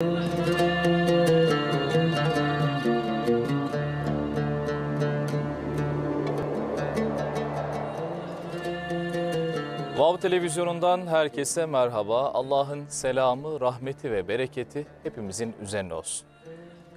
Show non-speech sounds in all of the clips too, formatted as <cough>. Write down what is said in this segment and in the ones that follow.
Vav Televizyonu'ndan herkese merhaba. Allah'ın selamı, rahmeti ve bereketi hepimizin üzerine olsun.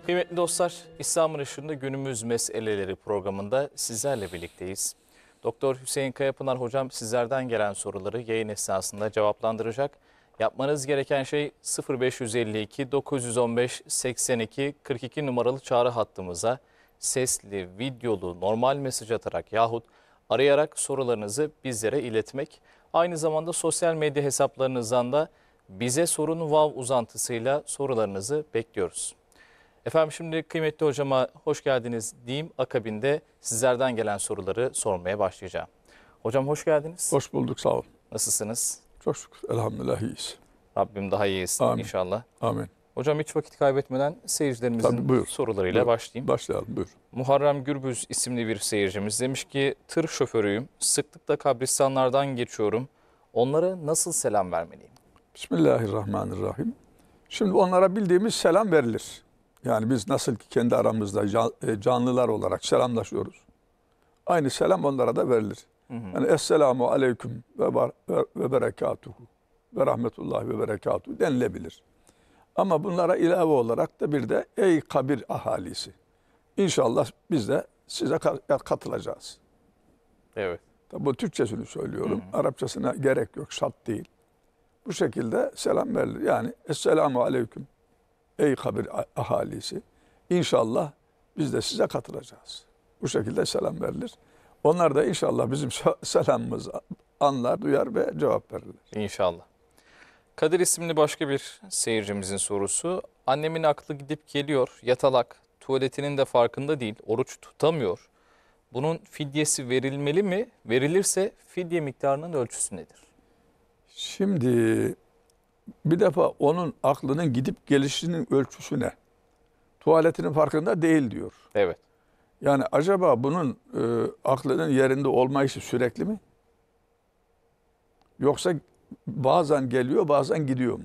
Kıymetli dostlar, İslam'ın ışığında günümüz meseleleri programında sizlerle birlikteyiz. Doktor Hüseyin Kayapınar hocam sizlerden gelen soruları yayın esnasında cevaplandıracak. Yapmanız gereken şey 0552 915 82 42 numaralı çağrı hattımıza sesli, videolu, normal mesaj atarak yahut arayarak sorularınızı bizlere iletmek. Aynı zamanda sosyal medya hesaplarınızdan da bize sorun vav uzantısıyla sorularınızı bekliyoruz. Efendim şimdi kıymetli hocama hoş geldiniz diyeyim. Akabinde sizlerden gelen soruları sormaya başlayacağım. Hocam hoş geldiniz. Hoş bulduk sağ olun. Nasılsınız? Çok şükür. Elhamdülillah iyiyiz. Rabbim daha iyiyiz Amin. inşallah. Amin. Hocam hiç vakit kaybetmeden seyircilerimizin Tabii, buyur. sorularıyla buyur. başlayayım. Başlayalım buyur. Muharrem Gürbüz isimli bir seyircimiz demiş ki tır şoförüyüm. Sıklıkla kabristanlardan geçiyorum. Onlara nasıl selam vermeliyim? Bismillahirrahmanirrahim. Şimdi onlara bildiğimiz selam verilir. Yani biz nasıl ki kendi aramızda e, canlılar olarak selamlaşıyoruz. Aynı selam onlara da verilir. Hı hı. Yani Esselamu Aleyküm ve, bar, ve, ve Berekatuhu ve Rahmetullah ve Berekatuhu denilebilir. Ama bunlara ilave olarak da bir de ey kabir ahalisi. İnşallah biz de size katılacağız. Evet. Tabi bu Türkçesini söylüyorum. Hı hı. Arapçasına gerek yok, şart değil. Bu şekilde selam verilir. Yani Esselamu Aleyküm ey kabir ahalisi. İnşallah biz de size katılacağız. Bu şekilde selam verilir. Onlar da inşallah bizim selamımızı <laughs> anlar, duyar ve cevap verirler. İnşallah. Kadir isimli başka bir seyircimizin sorusu. Annemin aklı gidip geliyor, yatalak, tuvaletinin de farkında değil, oruç tutamıyor. Bunun fidyesi verilmeli mi? Verilirse fidye miktarının ölçüsü nedir? Şimdi bir defa onun aklının gidip gelişinin ölçüsü ne? Tuvaletinin farkında değil diyor. Evet. Yani acaba bunun e, aklının yerinde olma işi sürekli mi? Yoksa bazen geliyor bazen gidiyor mu?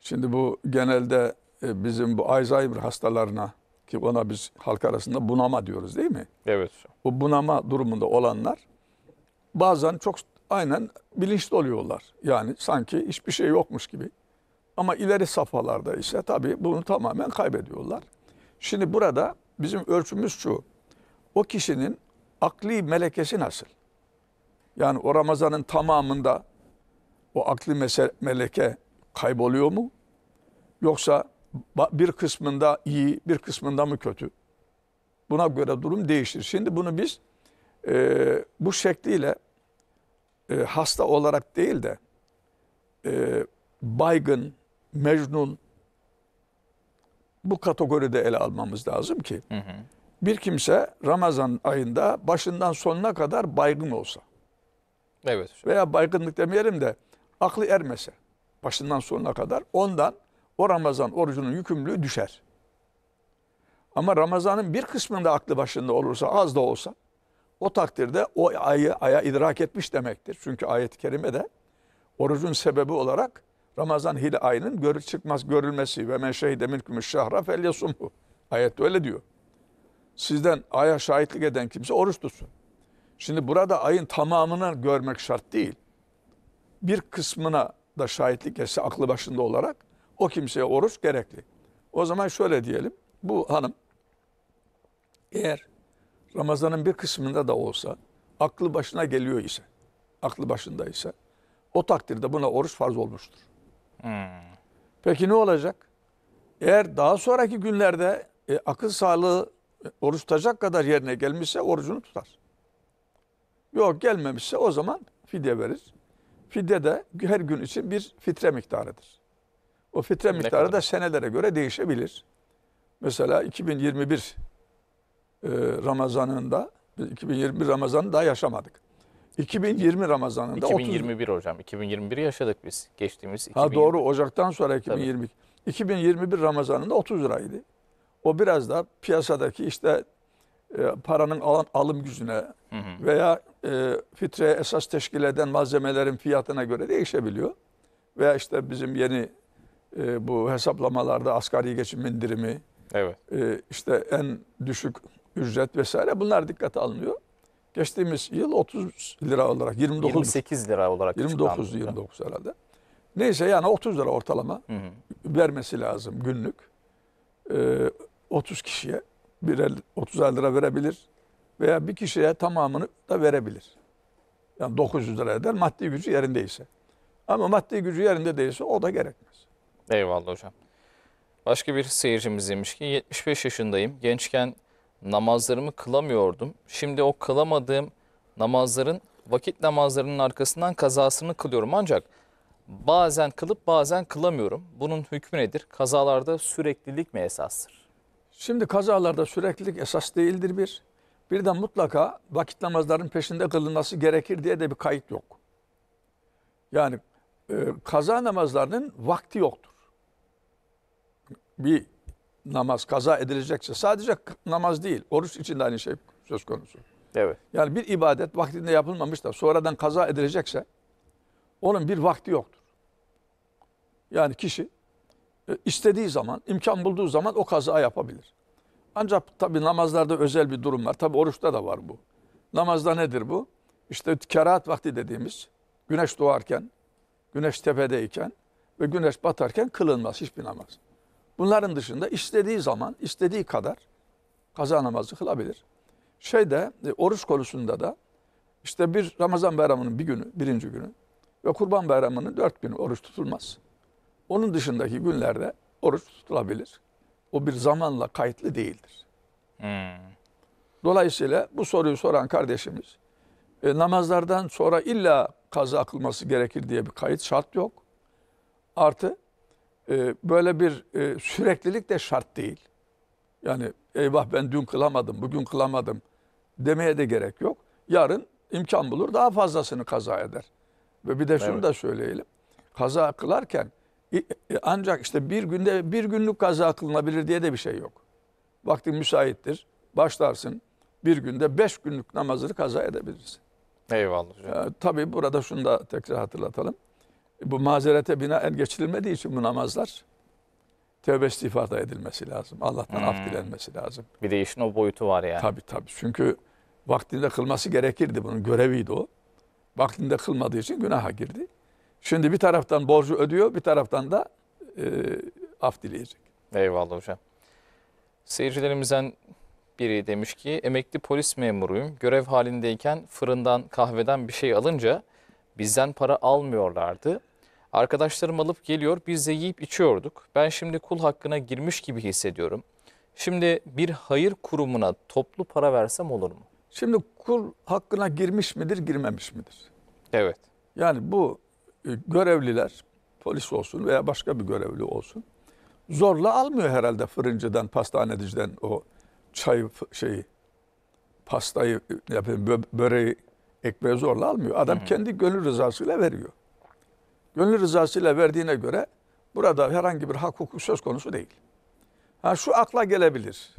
Şimdi bu genelde e, bizim bu Alzheimer hastalarına ki ona biz halk arasında bunama diyoruz değil mi? Evet. Bu bunama durumunda olanlar bazen çok aynen bilinçli oluyorlar. Yani sanki hiçbir şey yokmuş gibi. Ama ileri safhalarda ise tabii bunu tamamen kaybediyorlar. Şimdi burada bizim ölçümüz şu. O kişinin akli melekesi nasıl? Yani o Ramazan'ın tamamında o akli meleke kayboluyor mu? Yoksa bir kısmında iyi, bir kısmında mı kötü? Buna göre durum değişir. Şimdi bunu biz e, bu şekliyle e, hasta olarak değil de e, baygın, mecnun, bu kategoride ele almamız lazım ki hı hı. bir kimse Ramazan ayında başından sonuna kadar baygın olsa. Evet. Veya baygınlık demeyelim de aklı ermese başından sonuna kadar ondan o Ramazan orucunun yükümlülüğü düşer. Ama Ramazan'ın bir kısmında aklı başında olursa az da olsa o takdirde o ayı aya idrak etmiş demektir. Çünkü ayet-i kerime de orucun sebebi olarak Ramazan hil ayının görür çıkmaz görülmesi ve men şehide minkümüş şahra felyasumhu. Ayet öyle diyor. Sizden aya şahitlik eden kimse oruç tutsun. Şimdi burada ayın tamamını görmek şart değil. Bir kısmına da şahitlik etse aklı başında olarak o kimseye oruç gerekli. O zaman şöyle diyelim. Bu hanım eğer Ramazan'ın bir kısmında da olsa aklı başına geliyor ise, aklı başında ise o takdirde buna oruç farz olmuştur. Hmm. Peki ne olacak? Eğer daha sonraki günlerde e, akıl sağlığı e, oruç tutacak kadar yerine gelmişse orucunu tutar. Yok gelmemişse o zaman fidye verir. Fidye de her gün için bir fitre miktarıdır. O fitre ne miktarı kadar? da senelere göre değişebilir. Mesela 2021 e, Ramazan'ında 2021 Ramazan'ı daha yaşamadık. 2020 Ramazan'ında 2021 30... hocam. 2021 yaşadık biz. Geçtiğimiz 2020. Ha doğru Ocak'tan sonra 2020. Tabii. 2021 Ramazan'ında 30 liraydı. O biraz da piyasadaki işte e, paranın alan, alım gücüne hı hı. veya e, fitreye esas teşkil eden malzemelerin fiyatına göre değişebiliyor. Veya işte bizim yeni e, bu hesaplamalarda asgari geçim indirimi, evet. e, işte en düşük ücret vesaire bunlar dikkate alınıyor. Geçtiğimiz yıl 30 lira olarak 29 28 lira olarak 29 29 herhalde. Neyse yani 30 lira ortalama hı hı. vermesi lazım günlük. Ee, 30 kişiye birer 30 lira verebilir veya bir kişiye tamamını da verebilir. Yani 900 lira eder maddi gücü yerindeyse. Ama maddi gücü yerinde değilse o da gerekmez. Eyvallah hocam. Başka bir seyircimiz demiş ki 75 yaşındayım. Gençken namazlarımı kılamıyordum. Şimdi o kılamadığım namazların vakit namazlarının arkasından kazasını kılıyorum. Ancak bazen kılıp bazen kılamıyorum. Bunun hükmü nedir? Kazalarda süreklilik mi esastır? Şimdi kazalarda süreklilik esas değildir bir. Bir de mutlaka vakit namazların peşinde kılınması gerekir diye de bir kayıt yok. Yani e, kaza namazlarının vakti yoktur. Bir namaz kaza edilecekse sadece namaz değil oruç için de aynı şey söz konusu. Evet. Yani bir ibadet vaktinde yapılmamış da sonradan kaza edilecekse onun bir vakti yoktur. Yani kişi e, istediği zaman, imkan bulduğu zaman o kaza yapabilir. Ancak tabi namazlarda özel bir durum var. Tabi oruçta da var bu. Namazda nedir bu? İşte kerahat vakti dediğimiz güneş doğarken, güneş tepedeyken ve güneş batarken kılınmaz hiçbir namaz. Bunların dışında istediği zaman, istediği kadar kaza namazı kılabilir. Şeyde e, oruç konusunda da işte bir Ramazan bayramının bir günü, birinci günü ve kurban bayramının dört günü oruç tutulmaz. Onun dışındaki günlerde oruç tutulabilir. O bir zamanla kayıtlı değildir. Hmm. Dolayısıyla bu soruyu soran kardeşimiz e, namazlardan sonra illa kaza kılması gerekir diye bir kayıt şart yok. Artı ee, böyle bir e, süreklilik de şart değil. Yani eyvah ben dün kılamadım, bugün kılamadım demeye de gerek yok. Yarın imkan bulur daha fazlasını kaza eder. Ve bir de şunu evet. da söyleyelim. Kaza kılarken e, ancak işte bir günde bir günlük kaza kılınabilir diye de bir şey yok. Vaktin müsaittir. Başlarsın. Bir günde beş günlük namazını kaza edebilirsin. Eyvallah Ee, tabii burada şunu da tekrar hatırlatalım bu mazerete binaen geçirilmediği için bu namazlar tövbe istiğfarda edilmesi lazım. Allah'tan hmm. af dilenmesi lazım. Bir de işin o boyutu var yani. Tabii tabii. Çünkü vaktinde kılması gerekirdi bunun göreviydi o. Vaktinde kılmadığı için günaha girdi. Şimdi bir taraftan borcu ödüyor bir taraftan da e, af dileyecek. Eyvallah hocam. Seyircilerimizden biri demiş ki emekli polis memuruyum. Görev halindeyken fırından kahveden bir şey alınca bizden para almıyorlardı. Arkadaşlarım alıp geliyor biz de yiyip içiyorduk. Ben şimdi kul hakkına girmiş gibi hissediyorum. Şimdi bir hayır kurumuna toplu para versem olur mu? Şimdi kul hakkına girmiş midir girmemiş midir? Evet. Yani bu e, görevliler polis olsun veya başka bir görevli olsun zorla almıyor herhalde fırıncıdan, pastanediciden o çay şeyi, pastayı, yapayım, böreği, ekmeği zorla almıyor. Adam Hı-hı. kendi gönül rızasıyla veriyor gönül rızasıyla verdiğine göre burada herhangi bir hak hukuk söz konusu değil. Ha, şu akla gelebilir.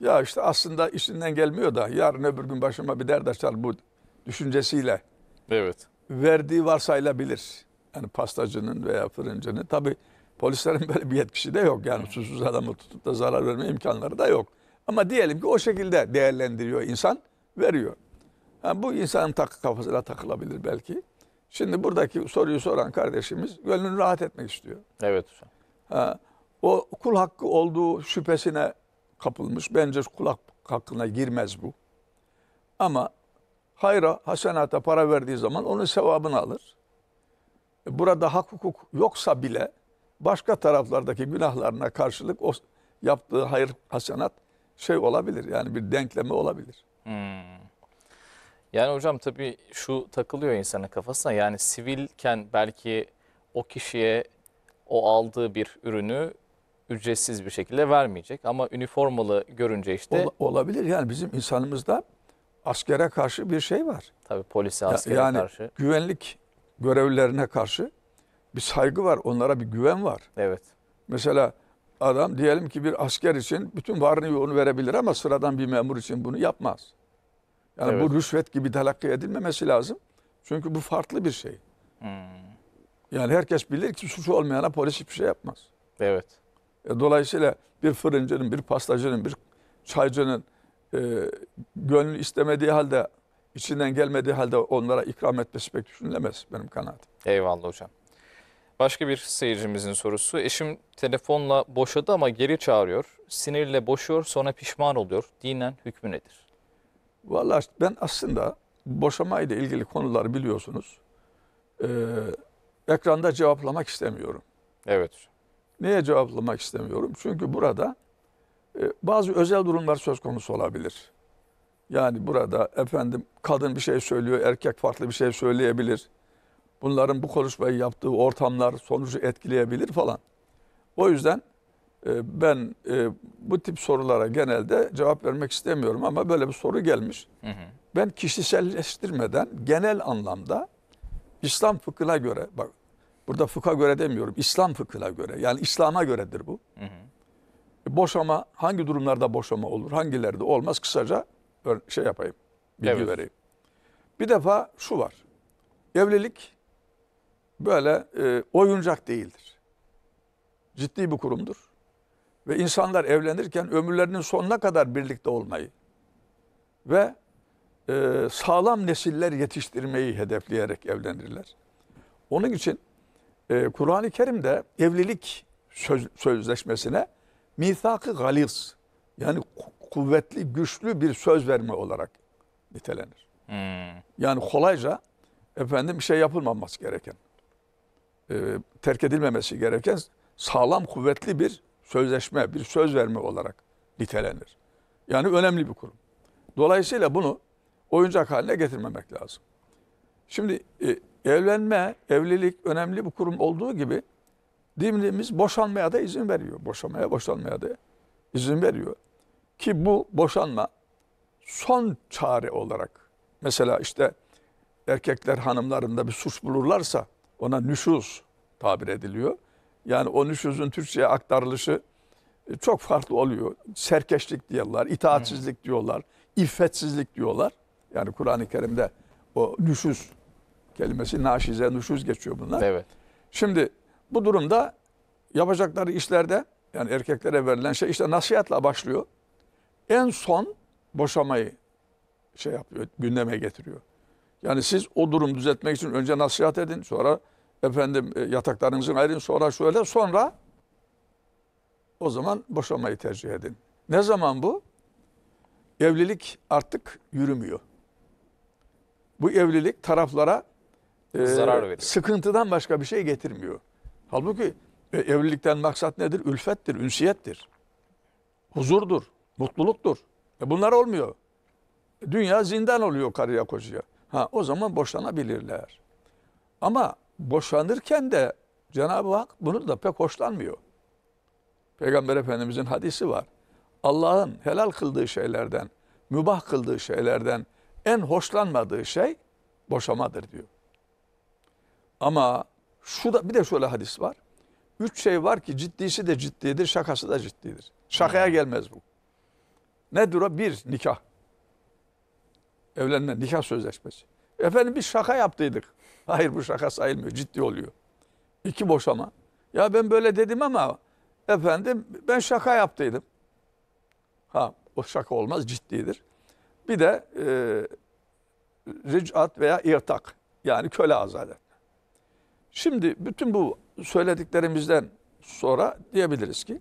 Ya işte aslında işinden gelmiyor da yarın öbür gün başıma bir dert açar bu düşüncesiyle. Evet. Verdiği varsayılabilir. Yani pastacının veya fırıncının. Tabi polislerin <laughs> böyle bir yetkisi de yok. Yani susuz adamı tutup da zarar verme imkanları da yok. Ama diyelim ki o şekilde değerlendiriyor insan, veriyor. Yani bu insanın tak kafasına takılabilir belki. Şimdi buradaki soruyu soran kardeşimiz gönlünü rahat etmek istiyor. Evet hocam. Ha, o kul hakkı olduğu şüphesine kapılmış. Bence kul hakkına girmez bu. Ama hayra, hasenata para verdiği zaman onun sevabını alır. E, burada hak hukuk yoksa bile başka taraflardaki günahlarına karşılık o yaptığı hayır hasenat şey olabilir. Yani bir denkleme olabilir. Hmm. Yani hocam tabii şu takılıyor insanın kafasına. Yani sivilken belki o kişiye o aldığı bir ürünü ücretsiz bir şekilde vermeyecek. Ama üniformalı görünce işte... Ol, olabilir yani bizim insanımızda askere karşı bir şey var. Tabii polise, askere ya, yani karşı. Yani güvenlik görevlilerine karşı bir saygı var. Onlara bir güven var. Evet. Mesela adam diyelim ki bir asker için bütün varını onu verebilir ama sıradan bir memur için bunu yapmaz. Yani evet. bu rüşvet gibi telakki edilmemesi lazım. Çünkü bu farklı bir şey. Hmm. Yani herkes bilir ki suçu olmayana polis hiçbir şey yapmaz. Evet. E, dolayısıyla bir fırıncının, bir pastacının, bir çaycının e, gönlü istemediği halde, içinden gelmediği halde onlara ikram etmesi pek düşünülemez benim kanaatim. Eyvallah hocam. Başka bir seyircimizin sorusu. Eşim telefonla boşadı ama geri çağırıyor. Sinirle boşuyor sonra pişman oluyor. Dinen hükmü nedir? Vallahi ben aslında boşama ile ilgili konuları biliyorsunuz. Ee, ekranda cevaplamak istemiyorum. Evet. Niye cevaplamak istemiyorum? Çünkü burada e, bazı özel durumlar söz konusu olabilir. Yani burada efendim kadın bir şey söylüyor, erkek farklı bir şey söyleyebilir. Bunların bu konuşmayı yaptığı ortamlar sonucu etkileyebilir falan. O yüzden ee, ben e, bu tip sorulara genelde cevap vermek istemiyorum ama böyle bir soru gelmiş. Hı hı. Ben kişiselleştirmeden genel anlamda İslam fıkhına göre bak burada fıkha göre demiyorum İslam fıkhına göre yani İslam'a göredir bu. Hı hı. E, boşama hangi durumlarda boşama olur hangilerde olmaz kısaca şey yapayım bilgi evet. vereyim. Bir defa şu var evlilik böyle e, oyuncak değildir. Ciddi bir kurumdur ve insanlar evlenirken ömürlerinin sonuna kadar birlikte olmayı ve e, sağlam nesiller yetiştirmeyi hedefleyerek evlenirler. Onun için e, Kur'an-ı Kerim'de evlilik söz, sözleşmesine mithakı galiz yani kuvvetli, güçlü bir söz verme olarak nitelenir. Hmm. Yani kolayca efendim bir şey yapılmaması gereken, e, terk edilmemesi gereken sağlam, kuvvetli bir sözleşme, bir söz verme olarak nitelenir. Yani önemli bir kurum. Dolayısıyla bunu oyuncak haline getirmemek lazım. Şimdi e, evlenme, evlilik önemli bir kurum olduğu gibi dinimiz boşanmaya da izin veriyor. Boşamaya, boşanmaya da izin veriyor. Ki bu boşanma son çare olarak mesela işte erkekler hanımlarında bir suç bulurlarsa ona nüşuz tabir ediliyor. Yani 13 sözün Türkçe'ye aktarılışı e, çok farklı oluyor. Serkeşlik diyorlar, itaatsizlik hmm. diyorlar, iffetsizlik diyorlar. Yani Kur'an-ı Kerim'de o nüşüz kelimesi naşize, nüşüz geçiyor bunlar. Evet. Şimdi bu durumda yapacakları işlerde yani erkeklere verilen şey işte nasihatla başlıyor. En son boşamayı şey yapıyor, gündeme getiriyor. Yani siz o durum düzeltmek için önce nasihat edin, sonra efendim e, yataklarınızın ayırın sonra şöyle sonra o zaman boşanmayı tercih edin. Ne zaman bu? Evlilik artık yürümüyor. Bu evlilik taraflara e, zarar veriyor. Sıkıntıdan başka bir şey getirmiyor. Halbuki e, evlilikten maksat nedir? Ülfettir, ünsiyettir. Huzurdur, mutluluktur. E bunlar olmuyor. Dünya zindan oluyor karıya kocaya. Ha o zaman boşanabilirler. Ama boşanırken de Cenab-ı Hak bunu da pek hoşlanmıyor. Peygamber Efendimizin hadisi var. Allah'ın helal kıldığı şeylerden, mübah kıldığı şeylerden en hoşlanmadığı şey boşamadır diyor. Ama şu da bir de şöyle hadis var. Üç şey var ki ciddisi de ciddidir, şakası da ciddidir. Şakaya hmm. gelmez bu. Nedir o? Bir, nikah. Evlenme, nikah sözleşmesi. Efendim biz şaka yaptıydık Hayır bu şaka sayılmıyor. Ciddi oluyor. İki boşama. Ya ben böyle dedim ama efendim ben şaka yaptıydım. Ha o şaka olmaz ciddidir. Bir de e, ricat veya irtak yani köle azad Şimdi bütün bu söylediklerimizden sonra diyebiliriz ki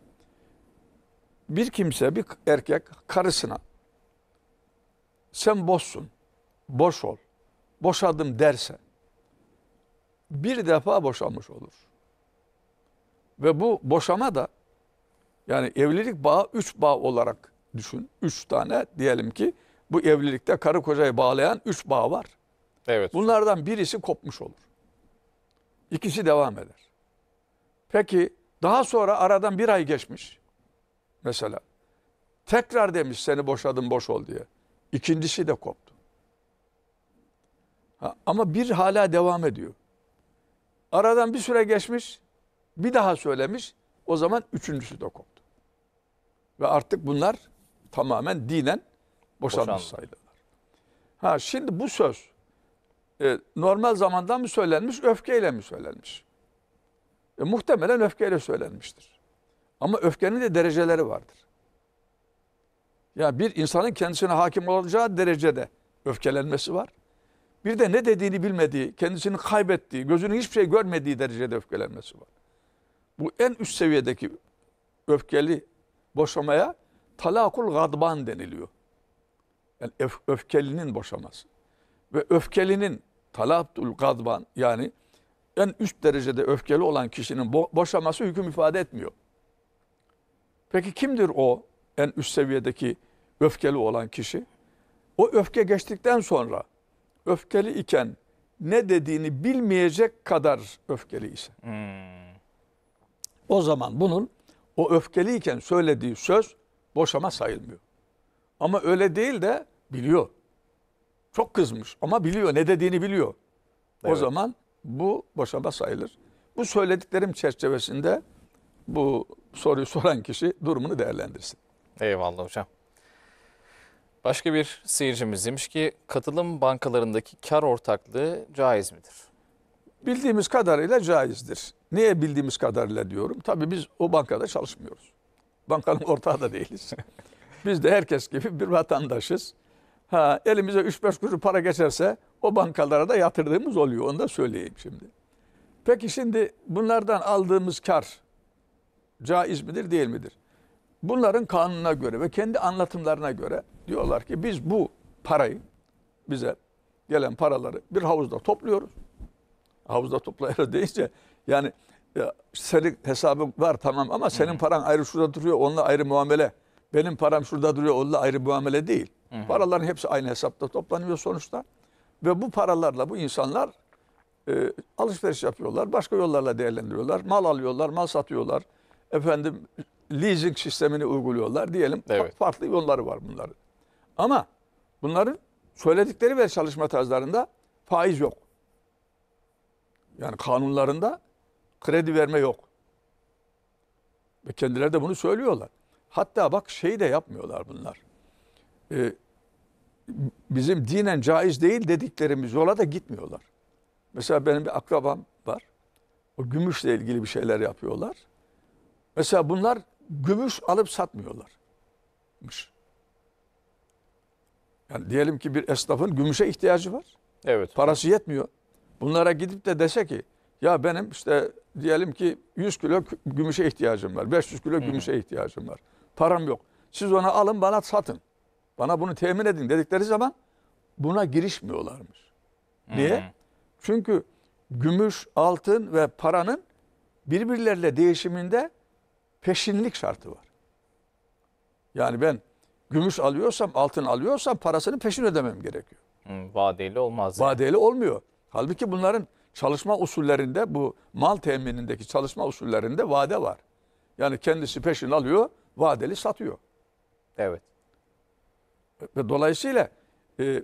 bir kimse bir erkek karısına sen boşsun, boş ol, boşadım derse bir defa boşanmış olur. Ve bu boşama da yani evlilik bağı üç bağ olarak düşün. Üç tane diyelim ki bu evlilikte karı kocayı bağlayan üç bağ var. Evet. Bunlardan birisi kopmuş olur. İkisi devam eder. Peki daha sonra aradan bir ay geçmiş. Mesela tekrar demiş seni boşadım boş ol diye. İkincisi de koptu. Ha, ama bir hala devam ediyor. Aradan bir süre geçmiş. Bir daha söylemiş. O zaman üçüncüsü de koptu. Ve artık bunlar tamamen dinen boşanmış Boşandı. sayılırlar. Ha şimdi bu söz e, normal zamanda mı söylenmiş, öfkeyle mi söylenmiş? E, muhtemelen öfkeyle söylenmiştir. Ama öfkenin de dereceleri vardır. Yani bir insanın kendisine hakim olacağı derecede öfkelenmesi var. Bir de ne dediğini bilmediği, kendisini kaybettiği, gözünün hiçbir şey görmediği derecede öfkelenmesi var. Bu en üst seviyedeki öfkeli boşamaya talakul gadban deniliyor. Yani öf öfkelinin boşaması. Ve öfkelinin talakul gadban yani en üst derecede öfkeli olan kişinin bo boşaması hüküm ifade etmiyor. Peki kimdir o en üst seviyedeki öfkeli olan kişi? O öfke geçtikten sonra öfkeli iken ne dediğini bilmeyecek kadar öfkeli ise. Hmm. O zaman bunun o öfkeli iken söylediği söz boşama sayılmıyor. Ama öyle değil de biliyor. Çok kızmış ama biliyor ne dediğini biliyor. Evet. O zaman bu boşama sayılır. Bu söylediklerim çerçevesinde bu soruyu <laughs> soran kişi durumunu değerlendirsin. Eyvallah hocam. Başka bir seyircimiz demiş ki katılım bankalarındaki kar ortaklığı caiz midir? Bildiğimiz kadarıyla caizdir. Niye bildiğimiz kadarıyla diyorum? Tabii biz o bankada çalışmıyoruz. Bankanın <laughs> ortağı da değiliz. biz de herkes gibi bir vatandaşız. Ha, elimize 3-5 kuruş para geçerse o bankalara da yatırdığımız oluyor. Onu da söyleyeyim şimdi. Peki şimdi bunlardan aldığımız kar caiz midir değil midir? Bunların kanuna göre ve kendi anlatımlarına göre Diyorlar ki biz bu parayı bize gelen paraları bir havuzda topluyoruz. Havuzda toplayarak <laughs> deyince yani ya, senin hesabı var tamam ama senin Hı -hı. paran ayrı şurada duruyor onunla ayrı muamele. Benim param şurada duruyor onunla ayrı muamele değil. Hı -hı. Paraların hepsi aynı hesapta toplanıyor sonuçta. Ve bu paralarla bu insanlar e, alışveriş yapıyorlar. Başka yollarla değerlendiriyorlar. Mal alıyorlar, mal satıyorlar. Efendim leasing sistemini uyguluyorlar diyelim. Evet. Farklı yolları var bunların. Ama bunların söyledikleri ve çalışma tarzlarında faiz yok. Yani kanunlarında kredi verme yok. Ve kendileri de bunu söylüyorlar. Hatta bak şey de yapmıyorlar bunlar. Ee, bizim dinen caiz değil dediklerimiz yola da gitmiyorlar. Mesela benim bir akrabam var. O gümüşle ilgili bir şeyler yapıyorlar. Mesela bunlar gümüş alıp satmıyorlarmış. Yani diyelim ki bir esnafın gümüşe ihtiyacı var. Evet. Parası yetmiyor. Bunlara gidip de dese ki ya benim işte diyelim ki 100 kilo gümüşe ihtiyacım var. 500 kilo Hı. gümüşe ihtiyacım var. Param yok. Siz ona alın bana satın. Bana bunu temin edin dedikleri zaman buna girişmiyorlarmış. Niye? Hı. Çünkü gümüş, altın ve paranın birbirlerle değişiminde peşinlik şartı var. Yani ben gümüş alıyorsam, altın alıyorsam parasını peşin ödemem gerekiyor. Hmm, vadeli olmaz. Vadeli olmuyor. Halbuki bunların çalışma usullerinde bu mal teminindeki çalışma usullerinde vade var. Yani kendisi peşin alıyor, vadeli satıyor. Evet. Ve dolayısıyla e,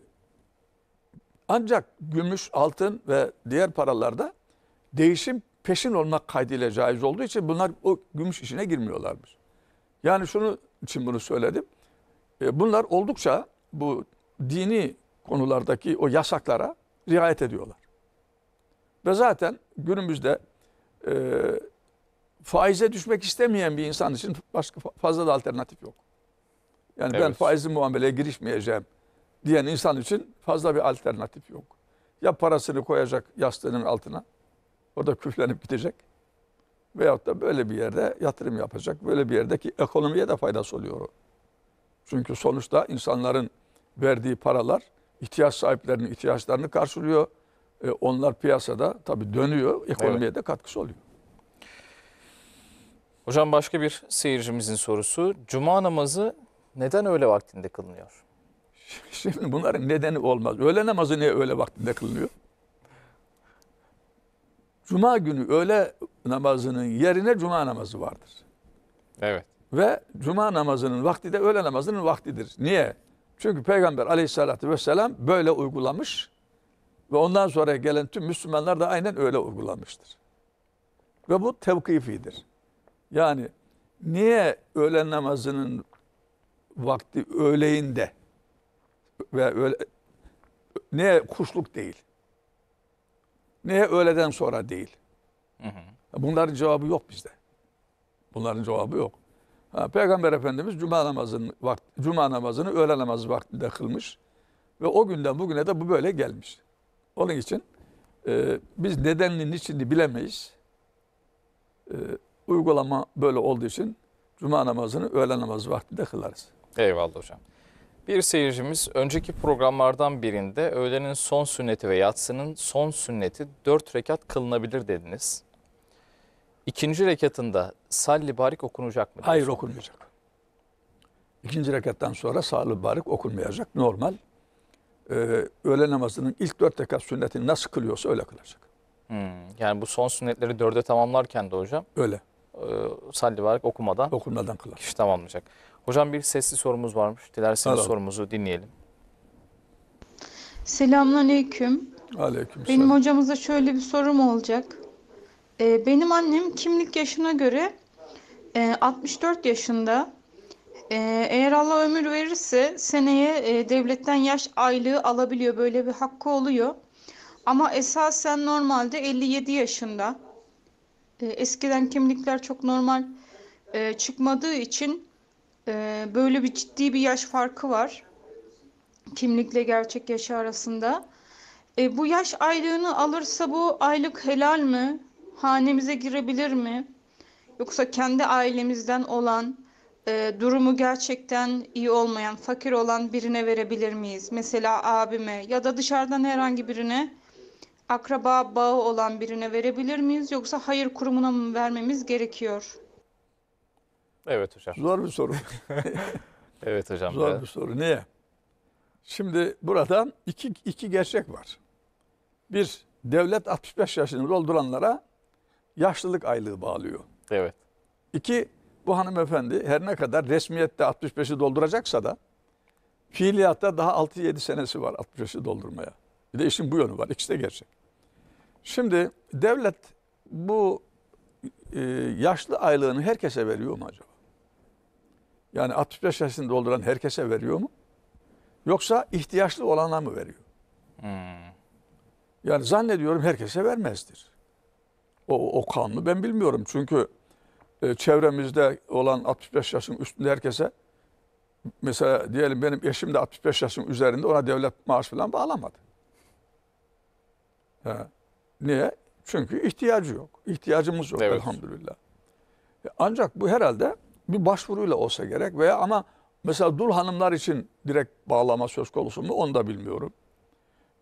ancak gümüş, altın ve diğer paralarda değişim peşin olmak kaydıyla caiz olduğu için bunlar o gümüş işine girmiyorlarmış. Yani şunu için bunu söyledim. E, bunlar oldukça bu dini konulardaki o yasaklara riayet ediyorlar. Ve zaten günümüzde e, faize düşmek istemeyen bir insan için başka fazla da alternatif yok. Yani evet. ben faizli muameleye girişmeyeceğim diyen insan için fazla bir alternatif yok. Ya parasını koyacak yastığının altına, orada küflenip gidecek. Veyahut da böyle bir yerde yatırım yapacak. Böyle bir yerdeki ekonomiye de faydası oluyor o. Çünkü sonuçta insanların verdiği paralar ihtiyaç sahiplerinin ihtiyaçlarını karşılıyor. E, onlar piyasada tabii dönüyor, ekonomiye evet. de katkısı oluyor. Hocam başka bir seyircimizin sorusu. Cuma namazı neden öğle vaktinde kılınıyor? <laughs> Şimdi bunların nedeni olmaz. Öğle namazı niye öğle vaktinde kılınıyor? Cuma günü öğle namazının yerine cuma namazı vardır. Evet. Ve cuma namazının vakti de öğle namazının vaktidir. Niye? Çünkü Peygamber aleyhissalatü vesselam böyle uygulamış ve ondan sonra gelen tüm Müslümanlar da aynen öyle uygulamıştır. Ve bu tevkifidir. Yani niye öğlen namazının vakti öğleyinde ve öğle, niye kuşluk değil? Niye öğleden sonra değil? Hı hı. Bunların cevabı yok bizde. Bunların cevabı yok. Peygamber Efendimiz cuma namazını, vakt, cuma namazını öğle namazı vaktinde kılmış. Ve o günden bugüne de bu böyle gelmiş. Onun için e, biz nedenli niçinli bilemeyiz. E, uygulama böyle olduğu için cuma namazını öğle namazı vaktinde kılarız. Eyvallah hocam. Bir seyircimiz önceki programlardan birinde öğlenin son sünneti ve yatsının son sünneti dört rekat kılınabilir dediniz. İkinci rekatında salli barik okunacak mı? Hayır okunmayacak. İkinci rekattan sonra salli barik okunmayacak. Normal. Ee, öğle namazının ilk dört rekat sünnetini nasıl kılıyorsa öyle kılacak. Hmm, yani bu son sünnetleri dörde tamamlarken de hocam. Öyle. E, salli barik okumadan. Okunmadan kılar. Kişi tamamlayacak. Hocam bir sesli sorumuz varmış. Dilerseniz sorumuzu dinleyelim. Selamünaleyküm. Aleyküm Benim hocamıza şöyle bir sorum olacak. E, benim annem kimlik yaşına göre e, 64 yaşında. E, eğer Allah ömür verirse seneye e, devletten yaş aylığı alabiliyor. Böyle bir hakkı oluyor. Ama esasen normalde 57 yaşında. E, eskiden kimlikler çok normal e, çıkmadığı için e, böyle bir ciddi bir yaş farkı var. Kimlikle gerçek yaşı arasında. E, bu yaş aylığını alırsa bu aylık helal mi? hanemize girebilir mi? Yoksa kendi ailemizden olan, e, durumu gerçekten iyi olmayan, fakir olan birine verebilir miyiz? Mesela abime ya da dışarıdan herhangi birine akraba bağı olan birine verebilir miyiz? Yoksa hayır kurumuna mı vermemiz gerekiyor? Evet hocam. Zor bir soru. <laughs> evet hocam. Zor bir soru. Niye? Şimdi buradan iki, iki gerçek var. Bir, devlet 65 yaşını dolduranlara yaşlılık aylığı bağlıyor. Evet. İki, bu hanımefendi her ne kadar resmiyette 65'i dolduracaksa da fiiliyatta daha 6-7 senesi var 65'i doldurmaya. Bir de işin bu yönü var. İkisi de gerçek. Şimdi devlet bu e, yaşlı aylığını herkese veriyor mu acaba? Yani 65 yaşını dolduran herkese veriyor mu? Yoksa ihtiyaçlı olana mı veriyor? Hmm. Yani zannediyorum herkese vermezdir o, o kanunu ben bilmiyorum. Çünkü e, çevremizde olan 65 yaşın üstünde herkese mesela diyelim benim eşim de 65 yaşın üzerinde ona devlet maaş falan bağlamadı. He. Niye? Çünkü ihtiyacı yok. İhtiyacımız yok evet. elhamdülillah. E, ancak bu herhalde bir başvuruyla olsa gerek veya ama mesela dul hanımlar için direkt bağlama söz konusu mu onu da bilmiyorum.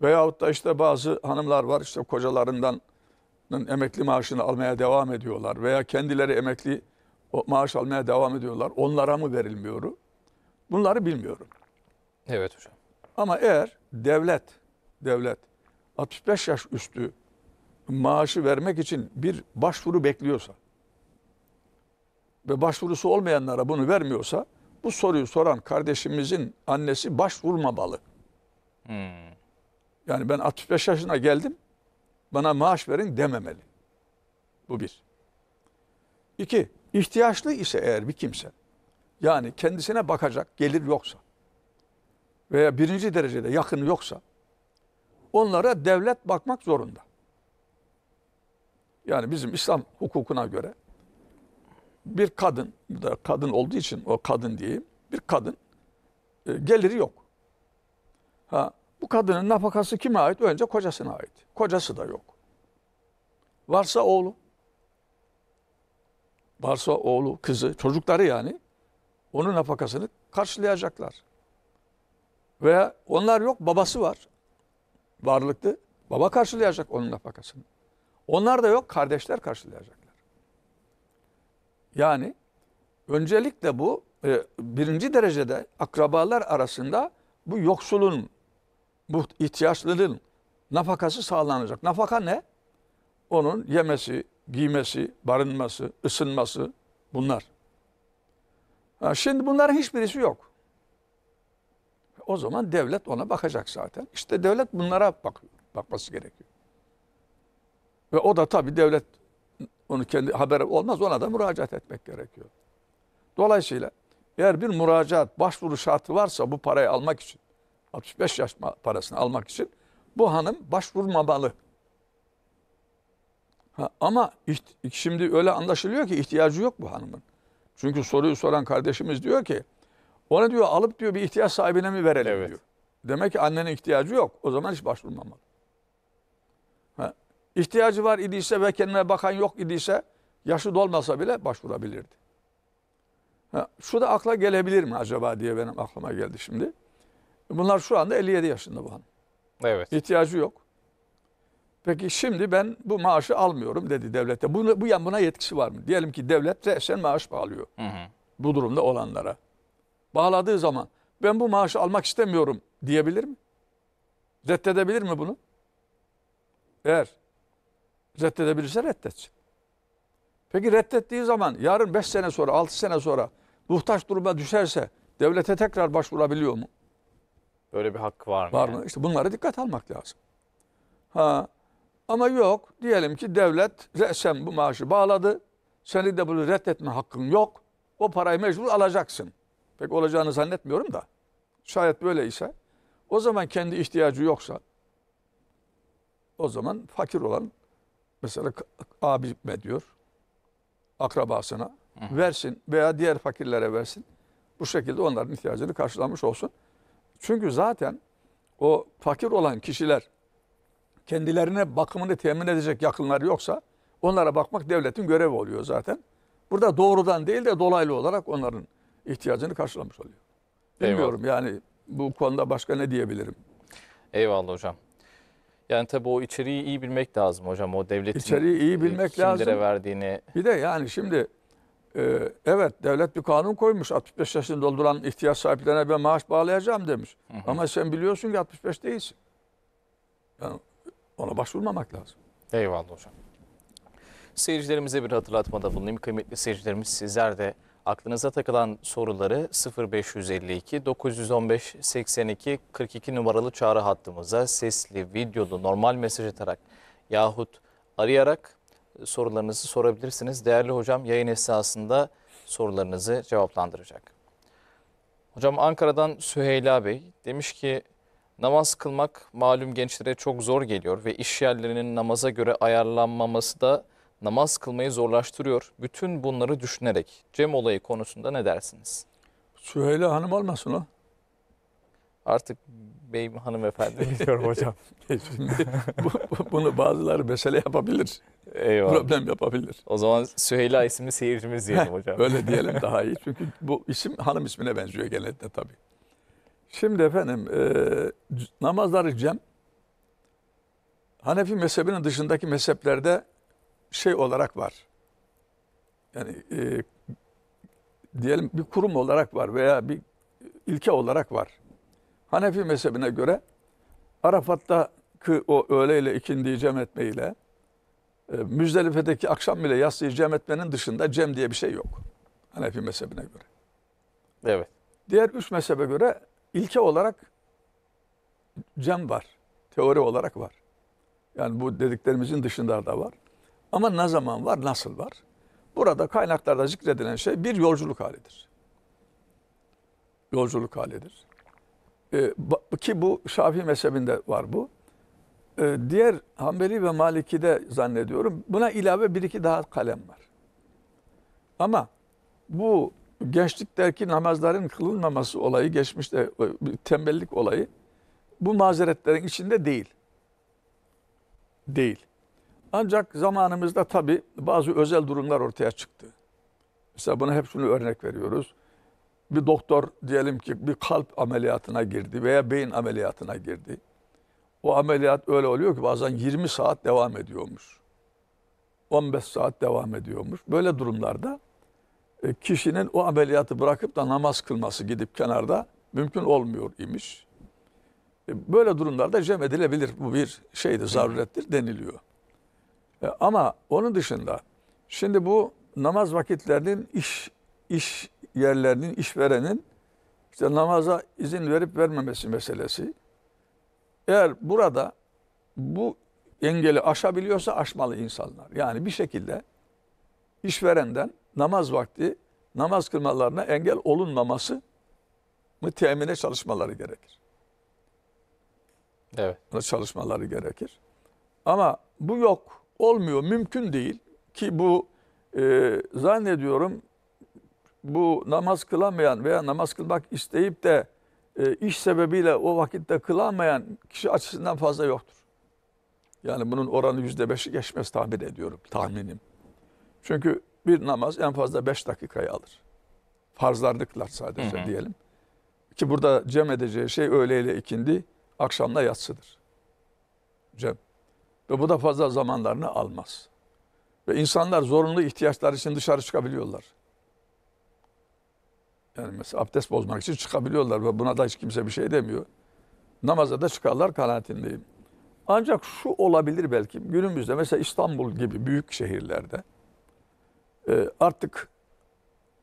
Veyahut da işte bazı hanımlar var işte kocalarından emekli maaşını almaya devam ediyorlar veya kendileri emekli maaş almaya devam ediyorlar. Onlara mı verilmiyor? Bunları bilmiyorum. Evet hocam. Ama eğer devlet devlet 65 yaş üstü maaşı vermek için bir başvuru bekliyorsa ve başvurusu olmayanlara bunu vermiyorsa bu soruyu soran kardeşimizin annesi başvurmamalı. Hmm. Yani ben 65 yaşına geldim bana maaş verin dememeli. Bu bir. İki, ihtiyaçlı ise eğer bir kimse, yani kendisine bakacak gelir yoksa veya birinci derecede yakın yoksa, onlara devlet bakmak zorunda. Yani bizim İslam hukukuna göre bir kadın, da kadın olduğu için o kadın diyeyim, bir kadın e, geliri yok. Ha, bu kadının nafakası kime ait? Önce kocasına ait. Kocası da yok. Varsa oğlu. Varsa oğlu, kızı, çocukları yani onun nafakasını karşılayacaklar. Veya onlar yok, babası var. Varlıklı. Baba karşılayacak onun nafakasını. Onlar da yok, kardeşler karşılayacaklar. Yani öncelikle bu e, birinci derecede akrabalar arasında bu yoksulun bu ihtiyaçların nafakası sağlanacak. Nafaka ne? Onun yemesi, giymesi, barınması, ısınması bunlar. Ha, şimdi bunların hiçbirisi yok. O zaman devlet ona bakacak zaten. İşte devlet bunlara bak, bakması gerekiyor. Ve o da tabii devlet onu kendi haberi olmaz ona da müracaat etmek gerekiyor. Dolayısıyla eğer bir müracaat, başvuru şartı varsa bu parayı almak için 65 yaş parasını almak için bu hanım başvurmamalı. Ha, ama şimdi öyle anlaşılıyor ki ihtiyacı yok bu hanımın. Çünkü soruyu soran kardeşimiz diyor ki ona diyor alıp diyor bir ihtiyaç sahibine mi verelim evet. diyor. Demek ki annenin ihtiyacı yok. O zaman hiç başvurmamalı. Ha, ihtiyacı var idiyse ve kendine bakan yok idiyse yaşı dolmasa bile başvurabilirdi. Ha, şu da akla gelebilir mi acaba diye benim aklıma geldi şimdi. Bunlar şu anda 57 yaşında bu hanım. Evet. İhtiyacı yok. Peki şimdi ben bu maaşı almıyorum dedi devlette. Bunu, bu yan buna yetkisi var mı? Diyelim ki devlet resen maaş bağlıyor. Hı hı. Bu durumda olanlara. Bağladığı zaman ben bu maaşı almak istemiyorum diyebilir mi? Reddedebilir mi bunu? Eğer reddedebilirse reddetsin. Peki reddettiği zaman yarın 5 sene sonra 6 sene sonra muhtaç duruma düşerse devlete tekrar başvurabiliyor mu? Böyle bir hakkı var mı? Var mı? Yani? İşte bunlara dikkat almak lazım. Ha ama yok diyelim ki devlet resen bu maaşı bağladı. Seni de bunu reddetme hakkın yok. O parayı mecbur alacaksın. Pek olacağını zannetmiyorum da. Şayet böyleyse o zaman kendi ihtiyacı yoksa o zaman fakir olan mesela abime diyor akrabasına Hı. versin veya diğer fakirlere versin. Bu şekilde onların ihtiyacını karşılamış olsun. Çünkü zaten o fakir olan kişiler kendilerine bakımını temin edecek yakınları yoksa onlara bakmak devletin görevi oluyor zaten. Burada doğrudan değil de dolaylı olarak onların ihtiyacını karşılamış oluyor. Bilmiyorum Eyvallah. yani bu konuda başka ne diyebilirim? Eyvallah hocam. Yani tabii o içeriği iyi bilmek lazım hocam. O devletin içeriği iyi bilmek kimlere lazım. verdiğini. Bir de yani şimdi ee, evet devlet bir kanun koymuş 65 yaşını dolduran ihtiyaç sahiplerine ben maaş bağlayacağım demiş. Hı hı. Ama sen biliyorsun ki 65 değilsin. Yani ona başvurmamak lazım. Eyvallah hocam. Seyircilerimize bir hatırlatmada bulunayım. Kıymetli seyircilerimiz sizler de aklınıza takılan soruları 0552 915 82 42 numaralı çağrı hattımıza sesli, videolu, normal mesaj atarak yahut arayarak sorularınızı sorabilirsiniz. Değerli hocam yayın esnasında sorularınızı cevaplandıracak. Hocam Ankara'dan Süheyla Bey demiş ki namaz kılmak malum gençlere çok zor geliyor ve iş yerlerinin namaza göre ayarlanmaması da namaz kılmayı zorlaştırıyor. Bütün bunları düşünerek Cem olayı konusunda ne dersiniz? Süheyla Hanım almasın o. Artık beyim hanımefendi biliyorum <laughs> hocam. <laughs> bu, bu, bunu bazıları mesele yapabilir. Eyvallah. Problem yapabilir. O zaman Süheyla isimli seyircimiz diyelim hocam. Öyle diyelim <laughs> daha iyi. Çünkü bu isim hanım ismine benziyor genellikle tabii. Şimdi efendim e, namazları cem Hanefi mezhebinin dışındaki mezheplerde şey olarak var. Yani e, diyelim bir kurum olarak var veya bir ilke olarak var. Hanefi mezhebine göre Arafat'taki o öğleyle ikindiği cem etmeyle e, Müzdelife'deki akşam bile yatsıyı cem etmenin dışında cem diye bir şey yok. Hanefi mezhebine göre. Evet. Diğer üç mezhebe göre ilke olarak cem var. Teori olarak var. Yani bu dediklerimizin dışında da var. Ama ne zaman var, nasıl var? Burada kaynaklarda zikredilen şey bir yolculuk halidir. Yolculuk halidir. Ee, ki bu Şafii mezhebinde var bu. Ee, diğer Hanbeli ve Maliki'de zannediyorum. Buna ilave bir iki daha kalem var. Ama bu gençlikteki namazların kılınmaması olayı, geçmişte e, tembellik olayı bu mazeretlerin içinde değil. Değil. Ancak zamanımızda tabii bazı özel durumlar ortaya çıktı. Mesela buna hep şunu örnek veriyoruz bir doktor diyelim ki bir kalp ameliyatına girdi veya beyin ameliyatına girdi. O ameliyat öyle oluyor ki bazen 20 saat devam ediyormuş. 15 saat devam ediyormuş. Böyle durumlarda e, kişinin o ameliyatı bırakıp da namaz kılması gidip kenarda mümkün olmuyor imiş. E, böyle durumlarda cem edilebilir. Bu bir şeydir, zarurettir deniliyor. E, ama onun dışında şimdi bu namaz vakitlerinin iş iş yerlerinin, işverenin işte namaza izin verip vermemesi meselesi. Eğer burada bu engeli aşabiliyorsa aşmalı insanlar. Yani bir şekilde işverenden namaz vakti namaz kılmalarına engel olunmaması mı temine çalışmaları gerekir. Evet. Çalışmaları gerekir. Ama bu yok, olmuyor, mümkün değil ki bu e, zannediyorum bu namaz kılamayan veya namaz kılmak isteyip de e, iş sebebiyle o vakitte kılamayan kişi açısından fazla yoktur. Yani bunun oranı yüzde beşi geçmez tahmin ediyorum, tahminim. Çünkü bir namaz en fazla beş dakikayı alır. Farzlarını kılar sadece hı hı. diyelim. Ki burada cem edeceği şey öğleyle ikindi, akşamla yatsıdır. Cem. Ve bu da fazla zamanlarını almaz. Ve insanlar zorunlu ihtiyaçlar için dışarı çıkabiliyorlar. Yani mesela abdest bozmak için çıkabiliyorlar ve buna da hiç kimse bir şey demiyor. Namaza da çıkarlar kanaatindeyim. Ancak şu olabilir belki günümüzde mesela İstanbul gibi büyük şehirlerde e, artık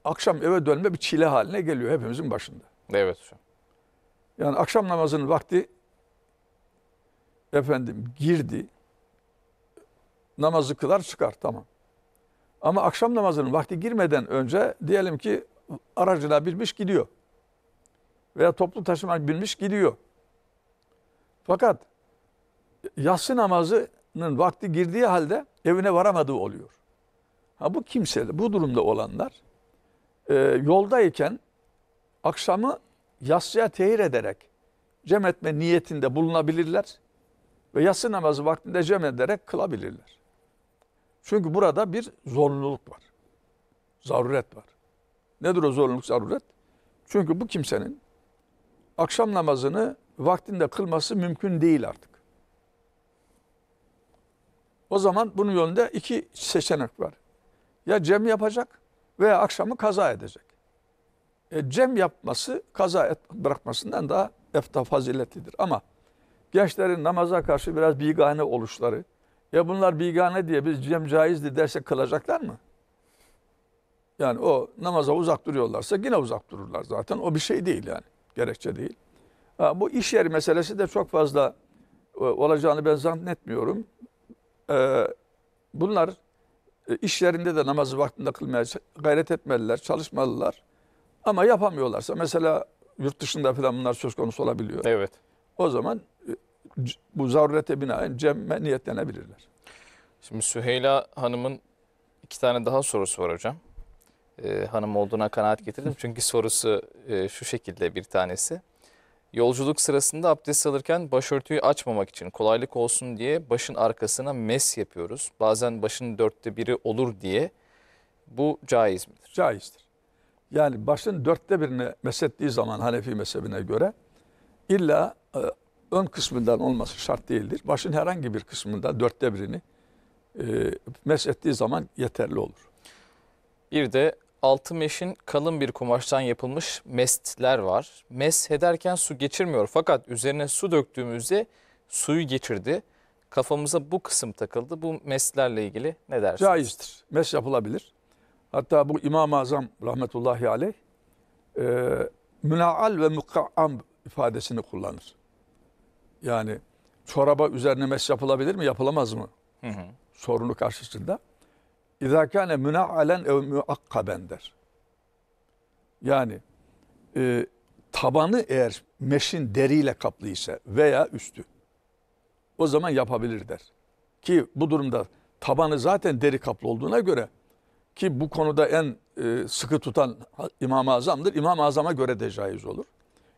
akşam eve dönme bir çile haline geliyor hepimizin başında. Evet hocam. Yani akşam namazının vakti efendim girdi. Namazı kılar çıkar tamam. Ama akşam namazının vakti girmeden önce diyelim ki aracına binmiş gidiyor. Veya toplu taşıma binmiş gidiyor. Fakat yatsı namazının vakti girdiği halde evine varamadığı oluyor. Ha bu kimse, bu durumda olanlar e, yoldayken akşamı yatsıya tehir ederek cem etme niyetinde bulunabilirler ve yatsı namazı vaktinde cem ederek kılabilirler. Çünkü burada bir zorunluluk var. Zaruret var. Nedir o zorunluluk zaruret? Çünkü bu kimsenin akşam namazını vaktinde kılması mümkün değil artık. O zaman bunun yönünde iki seçenek var. Ya cem yapacak veya akşamı kaza edecek. E, cem yapması kaza et, bırakmasından daha efta faziletlidir. Ama gençlerin namaza karşı biraz bigane oluşları, ya bunlar bigane diye biz cem caizdi derse kılacaklar mı? Yani o namaza uzak duruyorlarsa yine uzak dururlar zaten. O bir şey değil yani. Gerekçe değil. bu iş yeri meselesi de çok fazla e, olacağını ben zannetmiyorum. E, bunlar e, iş yerinde de namazı vaktinde kılmaya gayret etmeliler, çalışmalılar. Ama yapamıyorlarsa mesela yurt dışında falan bunlar söz konusu olabiliyor. Evet. O zaman bu zarurete binaen cemme niyetlenebilirler. Şimdi Süheyla Hanım'ın iki tane daha sorusu var hocam e, hanım olduğuna kanaat getirdim. Çünkü sorusu e, şu şekilde bir tanesi. Yolculuk sırasında abdest alırken başörtüyü açmamak için kolaylık olsun diye başın arkasına mes yapıyoruz. Bazen başın dörtte biri olur diye bu caiz midir? Caizdir. Yani başın dörtte birini mesettiği zaman Hanefi mezhebine göre illa e, ön kısmından olması şart değildir. Başın herhangi bir kısmında dörtte birini e, mesettiği zaman yeterli olur. Bir de altı meşin kalın bir kumaştan yapılmış mestler var. Mes ederken su geçirmiyor fakat üzerine su döktüğümüzde suyu geçirdi. Kafamıza bu kısım takıldı. Bu meslerle ilgili ne dersiniz? Caizdir. Mes yapılabilir. Hatta bu İmam-ı Azam rahmetullahi aleyh e, münaal ve muka'am ifadesini kullanır. Yani çoraba üzerine mes yapılabilir mi yapılamaz mı? Hı hı. Sorunu karşısında. اِذَا كَانَ مُنَعَّلًا اَوْ مُعَقَّبًا der. Yani e, tabanı eğer meşin deriyle kaplı ise veya üstü o zaman yapabilir der. Ki bu durumda tabanı zaten deri kaplı olduğuna göre ki bu konuda en e, sıkı tutan İmam-ı Azam'dır. İmam-ı Azam'a göre de caiz olur.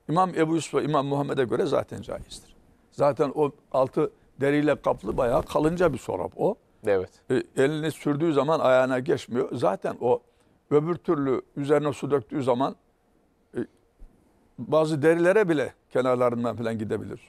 İmam Ebu Yusuf ve İmam Muhammed'e göre zaten caizdir. Zaten o altı deriyle kaplı bayağı kalınca bir sorap o. Evet. E, elini sürdüğü zaman ayağına geçmiyor. Zaten o öbür türlü üzerine su döktüğü zaman e, bazı derilere bile kenarlarından falan gidebilir.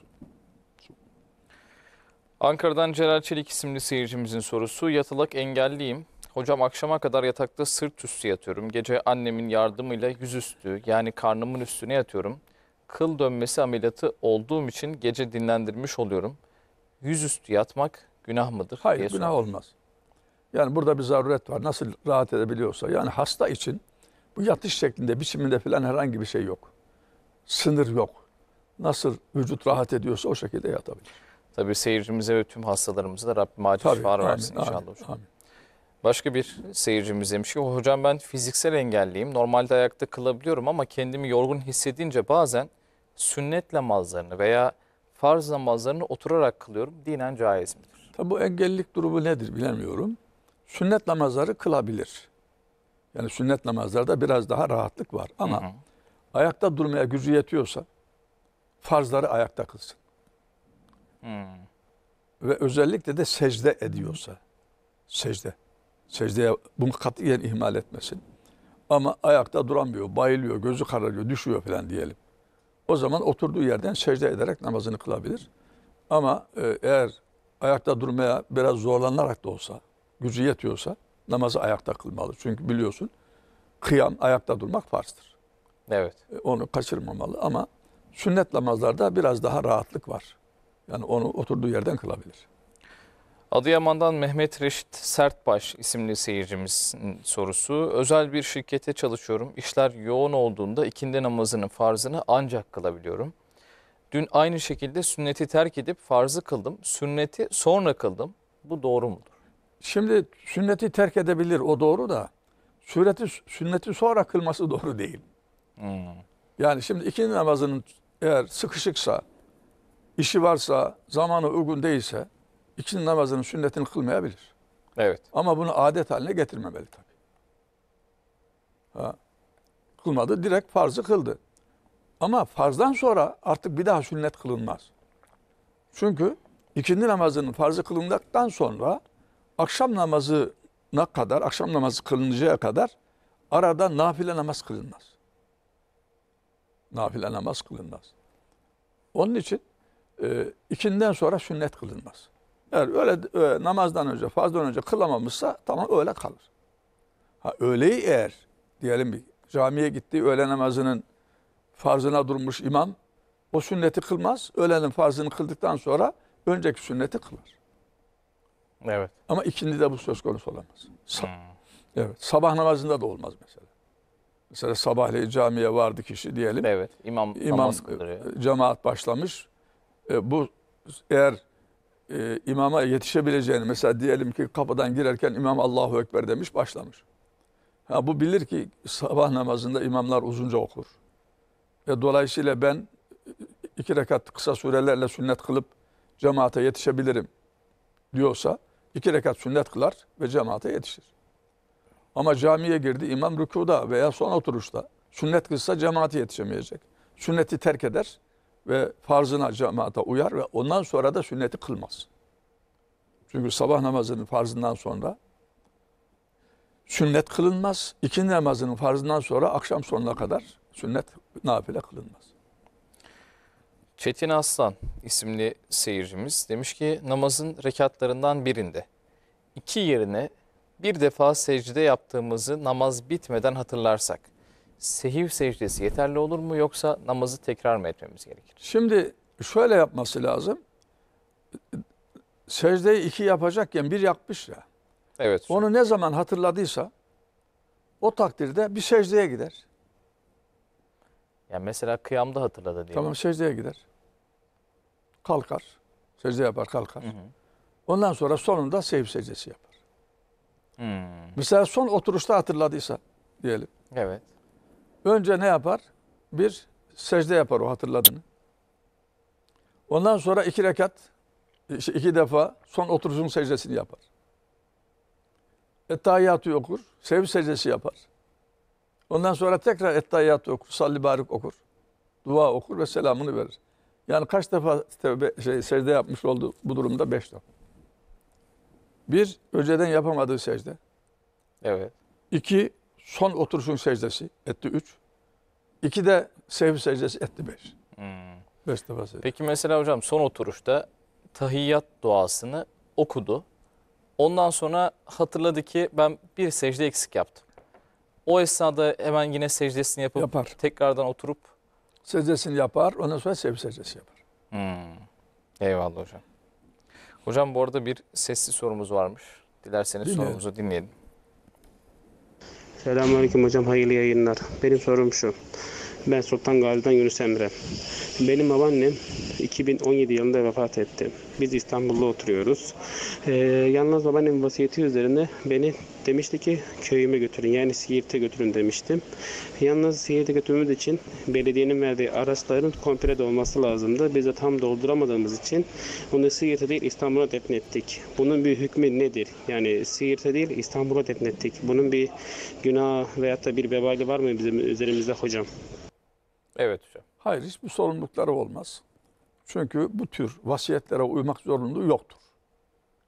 Ankara'dan Celal Çelik isimli seyircimizin sorusu. Yatılak engelliyim. Hocam akşama kadar yatakta sırt üstü yatıyorum. Gece annemin yardımıyla yüzüstü yani karnımın üstüne yatıyorum. Kıl dönmesi ameliyatı olduğum için gece dinlendirmiş oluyorum. Yüzüstü yatmak günah mıdır? Hayır diye günah sorayım. olmaz. Yani burada bir zaruret var. Nasıl rahat edebiliyorsa. Yani hasta için bu yatış şeklinde, biçiminde falan herhangi bir şey yok. Sınır yok. Nasıl vücut rahat ediyorsa o şekilde yatabilir. Tabii seyircimize ve tüm hastalarımıza da Rabbim acil şifa versin amin, inşallah hocam. Amin. Başka bir seyircimiz demiş ki oh hocam ben fiziksel engelliyim. Normalde ayakta kılabiliyorum ama kendimi yorgun hissedince bazen sünnet namazlarını veya farz namazlarını oturarak kılıyorum. Dinen caiz midir? Tabi bu engellilik durumu nedir bilemiyorum. Sünnet namazları kılabilir. Yani sünnet namazlarda biraz daha rahatlık var ama hı hı. ayakta durmaya gücü yetiyorsa farzları ayakta kılsın. Hı. Ve özellikle de secde ediyorsa secde. Secdeye bunu katiyen ihmal etmesin. Ama ayakta duramıyor, bayılıyor, gözü kararıyor, düşüyor falan diyelim. O zaman oturduğu yerden secde ederek namazını kılabilir. Ama e, eğer ayakta durmaya biraz zorlanarak da olsa, gücü yetiyorsa namazı ayakta kılmalı. Çünkü biliyorsun kıyam, ayakta durmak farzdır. Evet. E, onu kaçırmamalı ama sünnet namazlarda biraz daha rahatlık var. Yani onu oturduğu yerden kılabilir. Adıyaman'dan Mehmet Reşit Sertbaş isimli seyircimiz sorusu. Özel bir şirkete çalışıyorum. İşler yoğun olduğunda ikindi namazının farzını ancak kılabiliyorum. Dün aynı şekilde sünneti terk edip farzı kıldım. Sünneti sonra kıldım. Bu doğru mudur? Şimdi sünneti terk edebilir o doğru da Sünneti sünneti sonra kılması doğru değil. Hmm. Yani şimdi ikinci namazının eğer sıkışıksa, işi varsa, zamanı uygun değilse ikinci namazının sünnetini kılmayabilir. Evet. Ama bunu adet haline getirmemeli tabii. Ha. Kılmadı direkt farzı kıldı. Ama farzdan sonra artık bir daha sünnet kılınmaz. Çünkü ikindi namazının farzı kılındıktan sonra akşam namazına kadar, akşam namazı kılınacağı kadar arada nafile namaz kılınmaz. Nafile namaz kılınmaz. Onun için e, ikinden sonra sünnet kılınmaz. Eğer öyle e, namazdan önce, fazladan önce kılamamışsa tamam öyle kalır. Ha öğleyi eğer diyelim bir camiye gitti, öğle namazının farzına durmuş imam o sünneti kılmaz. Öğlenin farzını kıldıktan sonra önceki sünneti kılar. Evet. Ama ikindi de bu söz konusu olamaz. Sa hmm. Evet. Sabah namazında da olmaz mesela. Mesela sabahleyin camiye vardı kişi diyelim. Evet. İmam, imam namaz e, kıldırıyor. Cemaat başlamış. E, bu eğer e, imama yetişebileceğini mesela diyelim ki kapıdan girerken imam Allahu Ekber demiş başlamış. Ha, bu bilir ki sabah namazında imamlar uzunca okur. Ve dolayısıyla ben e, iki rekat kısa sürelerle sünnet kılıp cemaate yetişebilirim diyorsa iki rekat sünnet kılar ve cemaate yetişir. Ama camiye girdi imam rükuda veya son oturuşta sünnet kılsa cemaate yetişemeyecek. Sünneti terk eder ve farzına cemaate uyar ve ondan sonra da sünneti kılmaz. Çünkü sabah namazının farzından sonra sünnet kılınmaz. İkinci namazının farzından sonra akşam sonuna kadar sünnet nafile kılınmaz. Çetin Aslan isimli seyircimiz demiş ki namazın rekatlarından birinde iki yerine bir defa secde yaptığımızı namaz bitmeden hatırlarsak sehiv secdesi yeterli olur mu yoksa namazı tekrar mı etmemiz gerekir? Şimdi şöyle yapması lazım. Secdeyi iki yapacakken bir yapmış ya. Evet. Onu ne zaman hatırladıysa o takdirde bir secdeye gider. Yani mesela kıyamda hatırladı diye. Tamam secdeye gider. Kalkar. Secde yapar kalkar. Hı hı. Ondan sonra sonunda sevip secdesi yapar. Hmm. Mesela son oturuşta hatırladıysa diyelim. Evet. Önce ne yapar? Bir secde yapar o hatırladığını. Ondan sonra iki rekat, iki defa son oturuşun secdesini yapar. Ettahiyyatı okur, sevip secdesi yapar. Ondan sonra tekrar ettayyatı okur, salli barik okur. Dua okur ve selamını verir. Yani kaç defa tevbe, şey, secde yapmış oldu bu durumda? Beş defa. Bir, önceden yapamadığı secde. Evet. İki, son oturuşun secdesi etti üç. İki de sevgi secdesi etti beş. Hmm. Beş defa secde. Peki mesela hocam son oturuşta tahiyyat duasını okudu. Ondan sonra hatırladı ki ben bir secde eksik yaptım. O esnada hemen yine secdesini yapıp yapar. tekrardan oturup secdesini yapar. Ondan sonra sevgi secdesi yapar. Hmm. Eyvallah hocam. Hocam bu arada bir sesli sorumuz varmış. Dilerseniz Dinleyelim. sorumuzu dinleyelim. Selamünaleyküm hocam. Hayırlı yayınlar. Benim sorum şu. Ben Sultan Gazi'den Yunus Emre. Benim babaannem 2017 yılında vefat etti. Biz İstanbul'da oturuyoruz. Ee, yalnız babaannemin vasiyeti üzerine beni Demişti ki köyüme götürün yani Siirt'e götürün demiştim. Yalnız Siirt'e götürmemiz için belediyenin verdiği araçların komple dolması lazımdı. Biz de tam dolduramadığımız için onu Siirt'e değil İstanbul'a defnettik. Bunun bir hükmü nedir? Yani Siirt'e değil İstanbul'a defnettik. Bunun bir günah veyahut da bir vebali var mı bizim üzerimizde hocam? Evet hocam. Hayır hiçbir sorumlulukları olmaz. Çünkü bu tür vasiyetlere uymak zorunluluğu yoktur.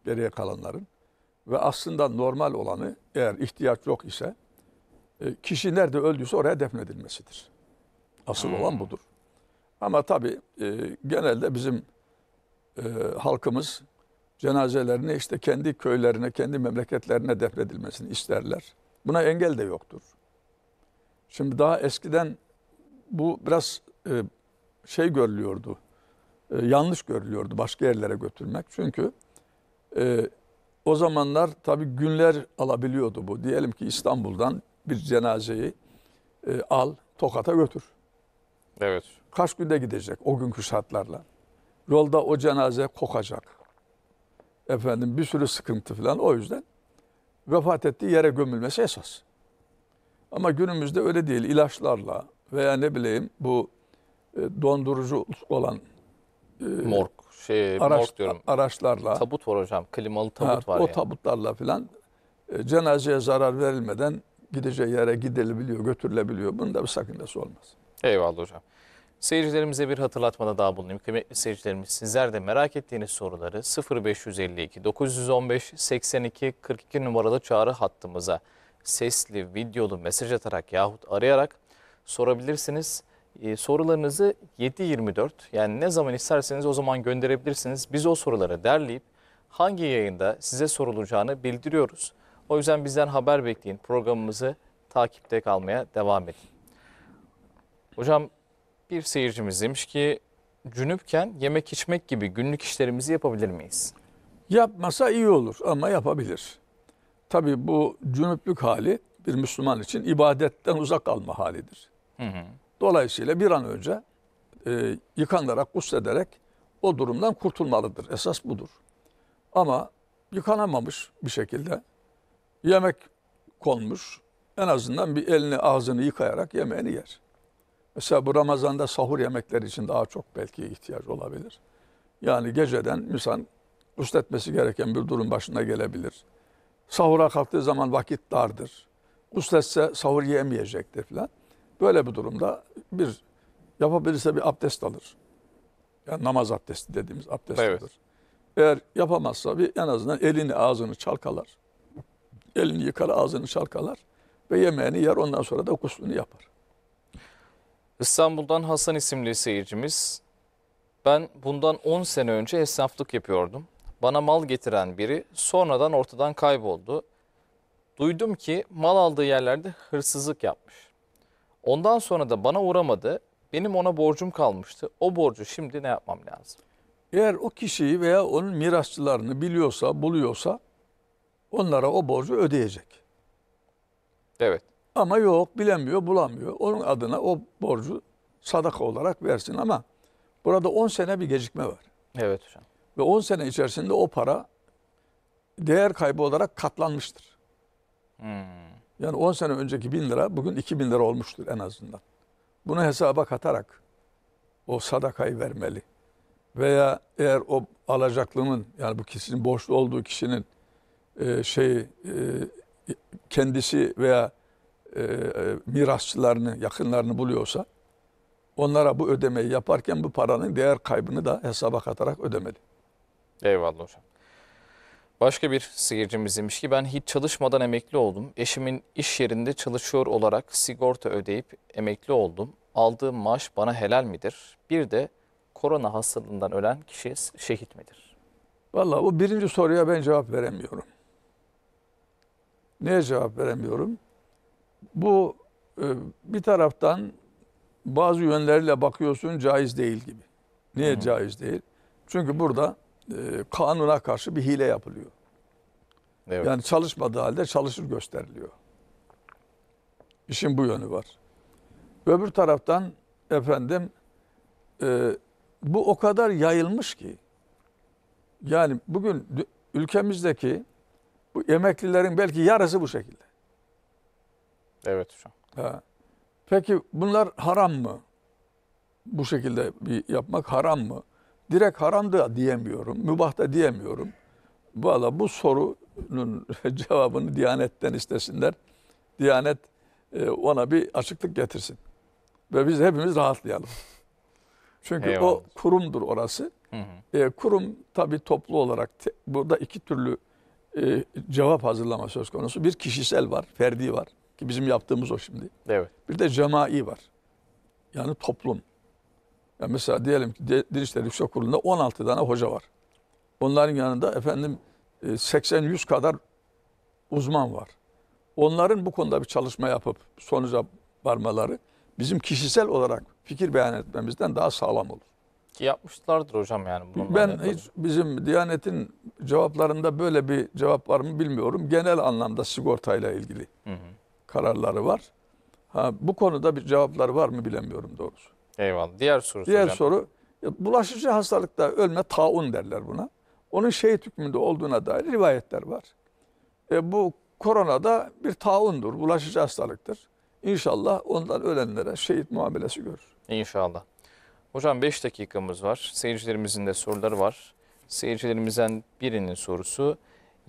Geriye kalanların ve aslında normal olanı eğer ihtiyaç yok ise e, kişi nerede öldüyse oraya defnedilmesidir. Asıl hmm. olan budur. Ama tabii e, genelde bizim e, halkımız cenazelerini işte kendi köylerine, kendi memleketlerine defnedilmesini isterler. Buna engel de yoktur. Şimdi daha eskiden bu biraz şey görülüyordu, yanlış görülüyordu başka yerlere götürmek. Çünkü o zamanlar tabii günler alabiliyordu bu. Diyelim ki İstanbul'dan bir cenazeyi e, al, Tokat'a götür. Evet. Kaç günde gidecek o günkü şartlarla? Yolda o cenaze kokacak. Efendim bir sürü sıkıntı falan o yüzden vefat ettiği yere gömülmesi esas. Ama günümüzde öyle değil. İlaçlarla veya ne bileyim bu e, dondurucu olan e, morg şey, Araç, morg diyorum. Araçlarla. Tabut var hocam. Klimalı tabut ha, var. O yani. tabutlarla filan e, cenazeye zarar verilmeden gideceği yere gidilebiliyor, götürülebiliyor. Bunun da bir sakıncası olmaz. Eyvallah hocam. Seyircilerimize bir hatırlatmada daha bulunayım. Kıymetli seyircilerimiz sizler de merak ettiğiniz soruları 0552 915 82 42 numaralı çağrı hattımıza sesli, videolu mesaj atarak yahut arayarak sorabilirsiniz e, sorularınızı 7-24 yani ne zaman isterseniz o zaman gönderebilirsiniz. Biz o soruları derleyip hangi yayında size sorulacağını bildiriyoruz. O yüzden bizden haber bekleyin. Programımızı takipte kalmaya devam edin. Hocam bir seyircimiz demiş ki cünüpken yemek içmek gibi günlük işlerimizi yapabilir miyiz? Yapmasa iyi olur ama yapabilir. Tabi bu cünüplük hali bir Müslüman için ibadetten uzak kalma halidir. Hı hı. Dolayısıyla bir an önce e, yıkanarak, guslederek o durumdan kurtulmalıdır. Esas budur. Ama yıkanamamış bir şekilde yemek konmuş. En azından bir elini ağzını yıkayarak yemeğini yer. Mesela bu Ramazan'da sahur yemekleri için daha çok belki ihtiyaç olabilir. Yani geceden insan gusletmesi gereken bir durum başına gelebilir. Sahura kalktığı zaman vakit dardır. Gusletse sahur yemeyecektir falan. Böyle bir durumda bir yapabilirse bir abdest alır. Yani namaz abdesti dediğimiz abdest evet. alır. Eğer yapamazsa bir en azından elini ağzını çalkalar. Elini yıkar ağzını çalkalar ve yemeğini yer ondan sonra da kuslunu yapar. İstanbul'dan Hasan isimli seyircimiz ben bundan 10 sene önce esnaflık yapıyordum. Bana mal getiren biri sonradan ortadan kayboldu. Duydum ki mal aldığı yerlerde hırsızlık yapmış. Ondan sonra da bana uğramadı. Benim ona borcum kalmıştı. O borcu şimdi ne yapmam lazım? Eğer o kişiyi veya onun mirasçılarını biliyorsa, buluyorsa onlara o borcu ödeyecek. Evet. Ama yok bilemiyor, bulamıyor. Onun adına o borcu sadaka olarak versin ama burada 10 sene bir gecikme var. Evet hocam. Ve 10 sene içerisinde o para değer kaybı olarak katlanmıştır. Hmm. Yani 10 sene önceki 1000 lira bugün 2000 lira olmuştur en azından. Bunu hesaba katarak o sadakayı vermeli. Veya eğer o alacaklının yani bu kişinin borçlu olduğu kişinin e, şey e, kendisi veya e, e mirasçılarını, yakınlarını buluyorsa onlara bu ödemeyi yaparken bu paranın değer kaybını da hesaba katarak ödemeli. Eyvallah hocam. Başka bir seyircimiz demiş ki ben hiç çalışmadan emekli oldum. Eşimin iş yerinde çalışıyor olarak sigorta ödeyip emekli oldum. Aldığım maaş bana helal midir? Bir de korona hastalığından ölen kişi şehit midir? Valla bu birinci soruya ben cevap veremiyorum. Niye cevap veremiyorum? Bu e, bir taraftan bazı yönlerle bakıyorsun caiz değil gibi. Niye Hı. caiz değil? Çünkü burada e, kanuna karşı bir hile yapılıyor. Evet. Yani çalışmadığı halde çalışır gösteriliyor. İşin bu yönü var. Öbür taraftan efendim e, bu o kadar yayılmış ki yani bugün ülkemizdeki bu emeklilerin belki yarısı bu şekilde. Evet hocam. Ha. Peki bunlar haram mı? Bu şekilde bir yapmak haram mı? direkt haram da diyemiyorum, mübah da diyemiyorum. Valla bu sorunun <laughs> cevabını Diyanet'ten istesinler. Diyanet e, ona bir açıklık getirsin. Ve biz hepimiz rahatlayalım. Çünkü Eyvallah. o kurumdur orası. Hı hı. E, kurum tabii toplu olarak burada iki türlü e, cevap hazırlama söz konusu. Bir kişisel var, ferdi var ki bizim yaptığımız o şimdi. Evet. Bir de cemai var. Yani toplum. Yani mesela diyelim ki Dirişler Yüksek Kurulu'nda 16 tane hoca var. Onların yanında efendim 80-100 e, kadar uzman var. Onların bu konuda bir çalışma yapıp sonuca varmaları bizim kişisel olarak fikir beyan etmemizden daha sağlam olur. Ki yapmışlardır hocam yani. Ben yapalım. hiç bizim Diyanet'in cevaplarında böyle bir cevap var mı bilmiyorum. Genel anlamda sigortayla ilgili hı hı. kararları var. Ha, bu konuda bir cevapları var mı bilemiyorum doğrusu. Eyvallah. Diğer soru Diğer hocam. soru bulaşıcı hastalıkta ölme taun derler buna. Onun şehit hükmünde olduğuna dair rivayetler var. E, bu koronada bir taundur, bulaşıcı hastalıktır. İnşallah ondan ölenlere şehit muamelesi görür. İnşallah. Hocam 5 dakikamız var. Seyircilerimizin de soruları var. Seyircilerimizden birinin sorusu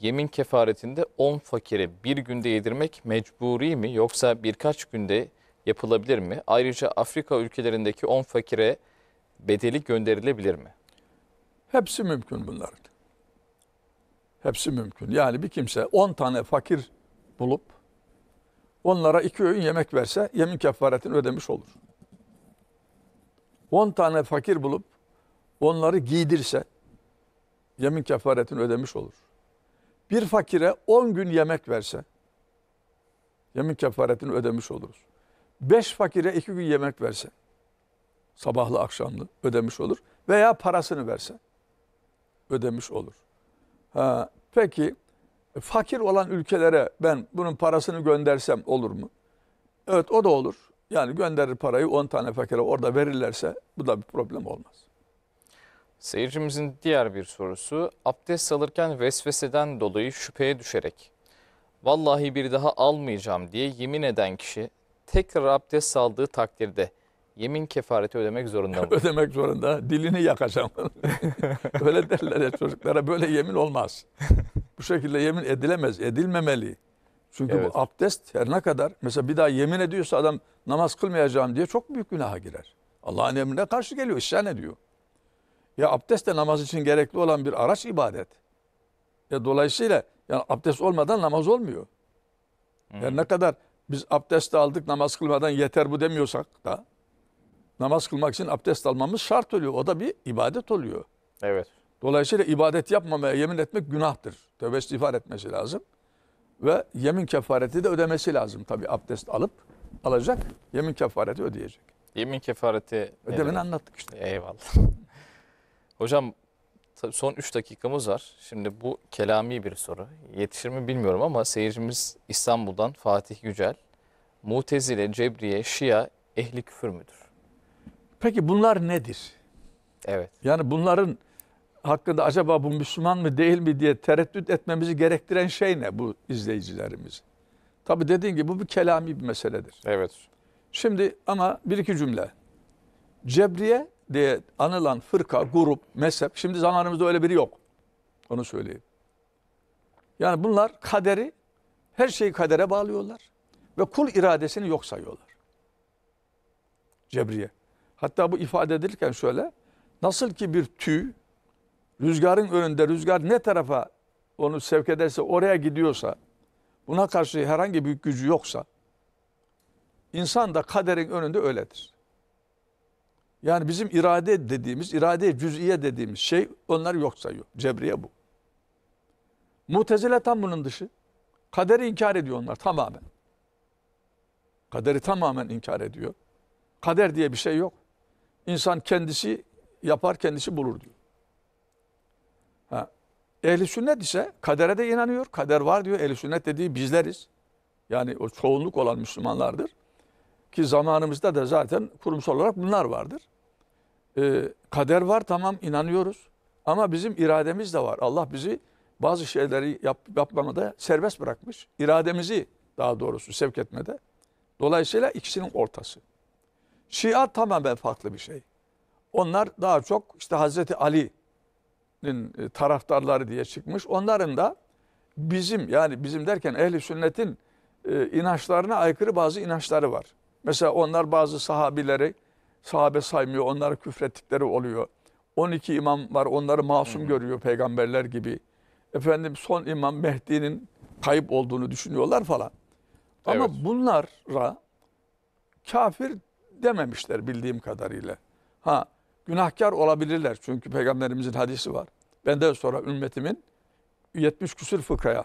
yemin kefaretinde 10 fakire bir günde yedirmek mecburi mi yoksa birkaç günde yapılabilir mi? Ayrıca Afrika ülkelerindeki 10 fakire bedeli gönderilebilir mi? Hepsi mümkün bunlar. Hepsi mümkün. Yani bir kimse 10 tane fakir bulup onlara iki öğün yemek verse yemin kefaretini ödemiş olur. 10 tane fakir bulup onları giydirse yemin kefaretini ödemiş olur. Bir fakire 10 gün yemek verse yemin kefaretini ödemiş oluruz beş fakire iki gün yemek verse, sabahlı akşamlı ödemiş olur veya parasını verse, ödemiş olur. Ha, peki e, fakir olan ülkelere ben bunun parasını göndersem olur mu? Evet o da olur. Yani gönderir parayı 10 tane fakire orada verirlerse bu da bir problem olmaz. Seyircimizin diğer bir sorusu abdest alırken vesveseden dolayı şüpheye düşerek vallahi bir daha almayacağım diye yemin eden kişi tekrar abdest aldığı takdirde yemin kefareti ödemek zorunda mı? <laughs> ödemek zorunda. Dilini yakacağım. <laughs> Öyle derler ya çocuklara böyle yemin olmaz. Bu şekilde yemin edilemez, edilmemeli. Çünkü evet. bu abdest her ne kadar mesela bir daha yemin ediyorsa adam namaz kılmayacağım diye çok büyük günaha girer. Allah'ın emrine karşı geliyor, isyan ediyor. Ya abdest de namaz için gerekli olan bir araç ibadet. Ya dolayısıyla yani abdest olmadan namaz olmuyor. Hmm. Yani ne kadar biz abdest aldık namaz kılmadan yeter bu demiyorsak da namaz kılmak için abdest almamız şart oluyor. O da bir ibadet oluyor. Evet. Dolayısıyla ibadet yapmamaya yemin etmek günahtır. Tövbe istiğfar etmesi lazım. Ve yemin kefareti de ödemesi lazım. Tabi abdest alıp alacak, yemin kefareti ödeyecek. Yemin kefareti... Ödemini anlattık işte. Eyvallah. <laughs> Hocam Tabii son 3 dakikamız var. Şimdi bu kelami bir soru. Yetişir mi bilmiyorum ama seyircimiz İstanbul'dan Fatih Yücel. Mutezile, Cebriye, Şia ehli küfür müdür? Peki bunlar nedir? Evet. Yani bunların hakkında acaba bu Müslüman mı değil mi diye tereddüt etmemizi gerektiren şey ne bu izleyicilerimiz? Tabi dediğin gibi bu bir kelami bir meseledir. Evet. Şimdi ama bir iki cümle. Cebriye diye anılan fırka, grup, mezhep şimdi zamanımızda öyle biri yok. Onu söyleyeyim. Yani bunlar kaderi her şeyi kadere bağlıyorlar ve kul iradesini yok sayıyorlar. Cebriye. Hatta bu ifade edilirken şöyle nasıl ki bir tüy rüzgarın önünde rüzgar ne tarafa onu sevk ederse oraya gidiyorsa buna karşı herhangi bir gücü yoksa insan da kaderin önünde öyledir. Yani bizim irade dediğimiz, irade cüz'iye dediğimiz şey onlar yok sayıyor. Cebriye bu. Mutezile tam bunun dışı. Kaderi inkar ediyor onlar tamamen. Kaderi tamamen inkar ediyor. Kader diye bir şey yok. İnsan kendisi yapar, kendisi bulur diyor. Ha. Ehli sünnet ise kadere de inanıyor. Kader var diyor. Ehli sünnet dediği bizleriz. Yani o çoğunluk olan Müslümanlardır. Ki zamanımızda da zaten kurumsal olarak bunlar vardır. E, kader var tamam inanıyoruz. Ama bizim irademiz de var. Allah bizi bazı şeyleri yap, yapmamada serbest bırakmış. İrademizi daha doğrusu sevk etmede. Dolayısıyla ikisinin ortası. Şia tamamen farklı bir şey. Onlar daha çok işte Hazreti Ali'nin e, taraftarları diye çıkmış. Onların da bizim yani bizim derken ehli sünnetin e, inançlarına aykırı bazı inançları var. Mesela onlar bazı sahabileri sahabe saymıyor. Onlara küfrettikleri oluyor. 12 imam var. Onları masum hmm. görüyor peygamberler gibi. Efendim son imam Mehdi'nin kayıp olduğunu düşünüyorlar falan. Evet. Ama bunlara kafir dememişler bildiğim kadarıyla. Ha günahkar olabilirler çünkü peygamberimizin hadisi var. Benden sonra ümmetimin 70 küsür fıkraya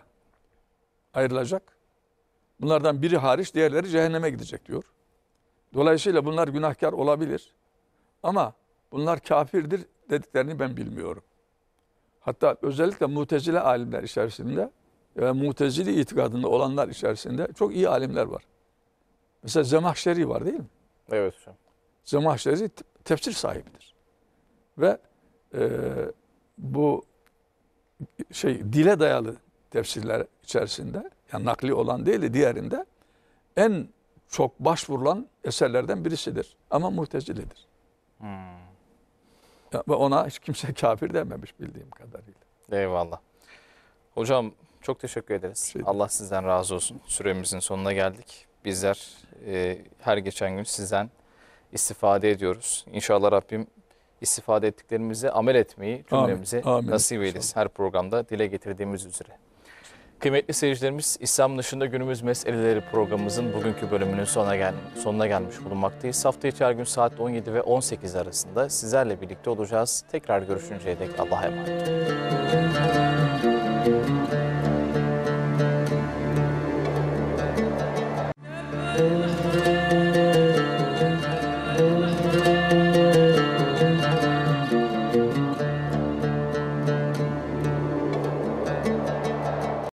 ayrılacak. Bunlardan biri hariç diğerleri cehenneme gidecek diyor. Dolayısıyla bunlar günahkar olabilir. Ama bunlar kafirdir dediklerini ben bilmiyorum. Hatta özellikle mutezile alimler içerisinde ve mutezili itikadında olanlar içerisinde çok iyi alimler var. Mesela Zemahşeri var değil mi? Evet hocam. Zemahşeri tefsir sahibidir. Ve e, bu şey dile dayalı tefsirler içerisinde yani nakli olan değil de diğerinde en çok başvurulan eserlerden birisidir. Ama muhtezilidir. Hmm. Ve ona hiç kimse <laughs> kafir dememiş bildiğim kadarıyla. Eyvallah. Hocam çok teşekkür ederiz. Şey Allah sizden razı olsun. Süremizin sonuna geldik. Bizler e, her geçen gün sizden istifade ediyoruz. İnşallah Rabbim istifade ettiklerimizi amel etmeyi cümlemize amin, amin. nasip eylesin. Her programda dile getirdiğimiz üzere. Kıymetli seyircilerimiz İslam dışında günümüz meseleleri programımızın bugünkü bölümünün sona gel sonuna gelmiş bulunmaktayız. Hafta içi her gün saat 17 ve 18 arasında sizlerle birlikte olacağız. Tekrar görüşünceye dek Allah'a emanet olun.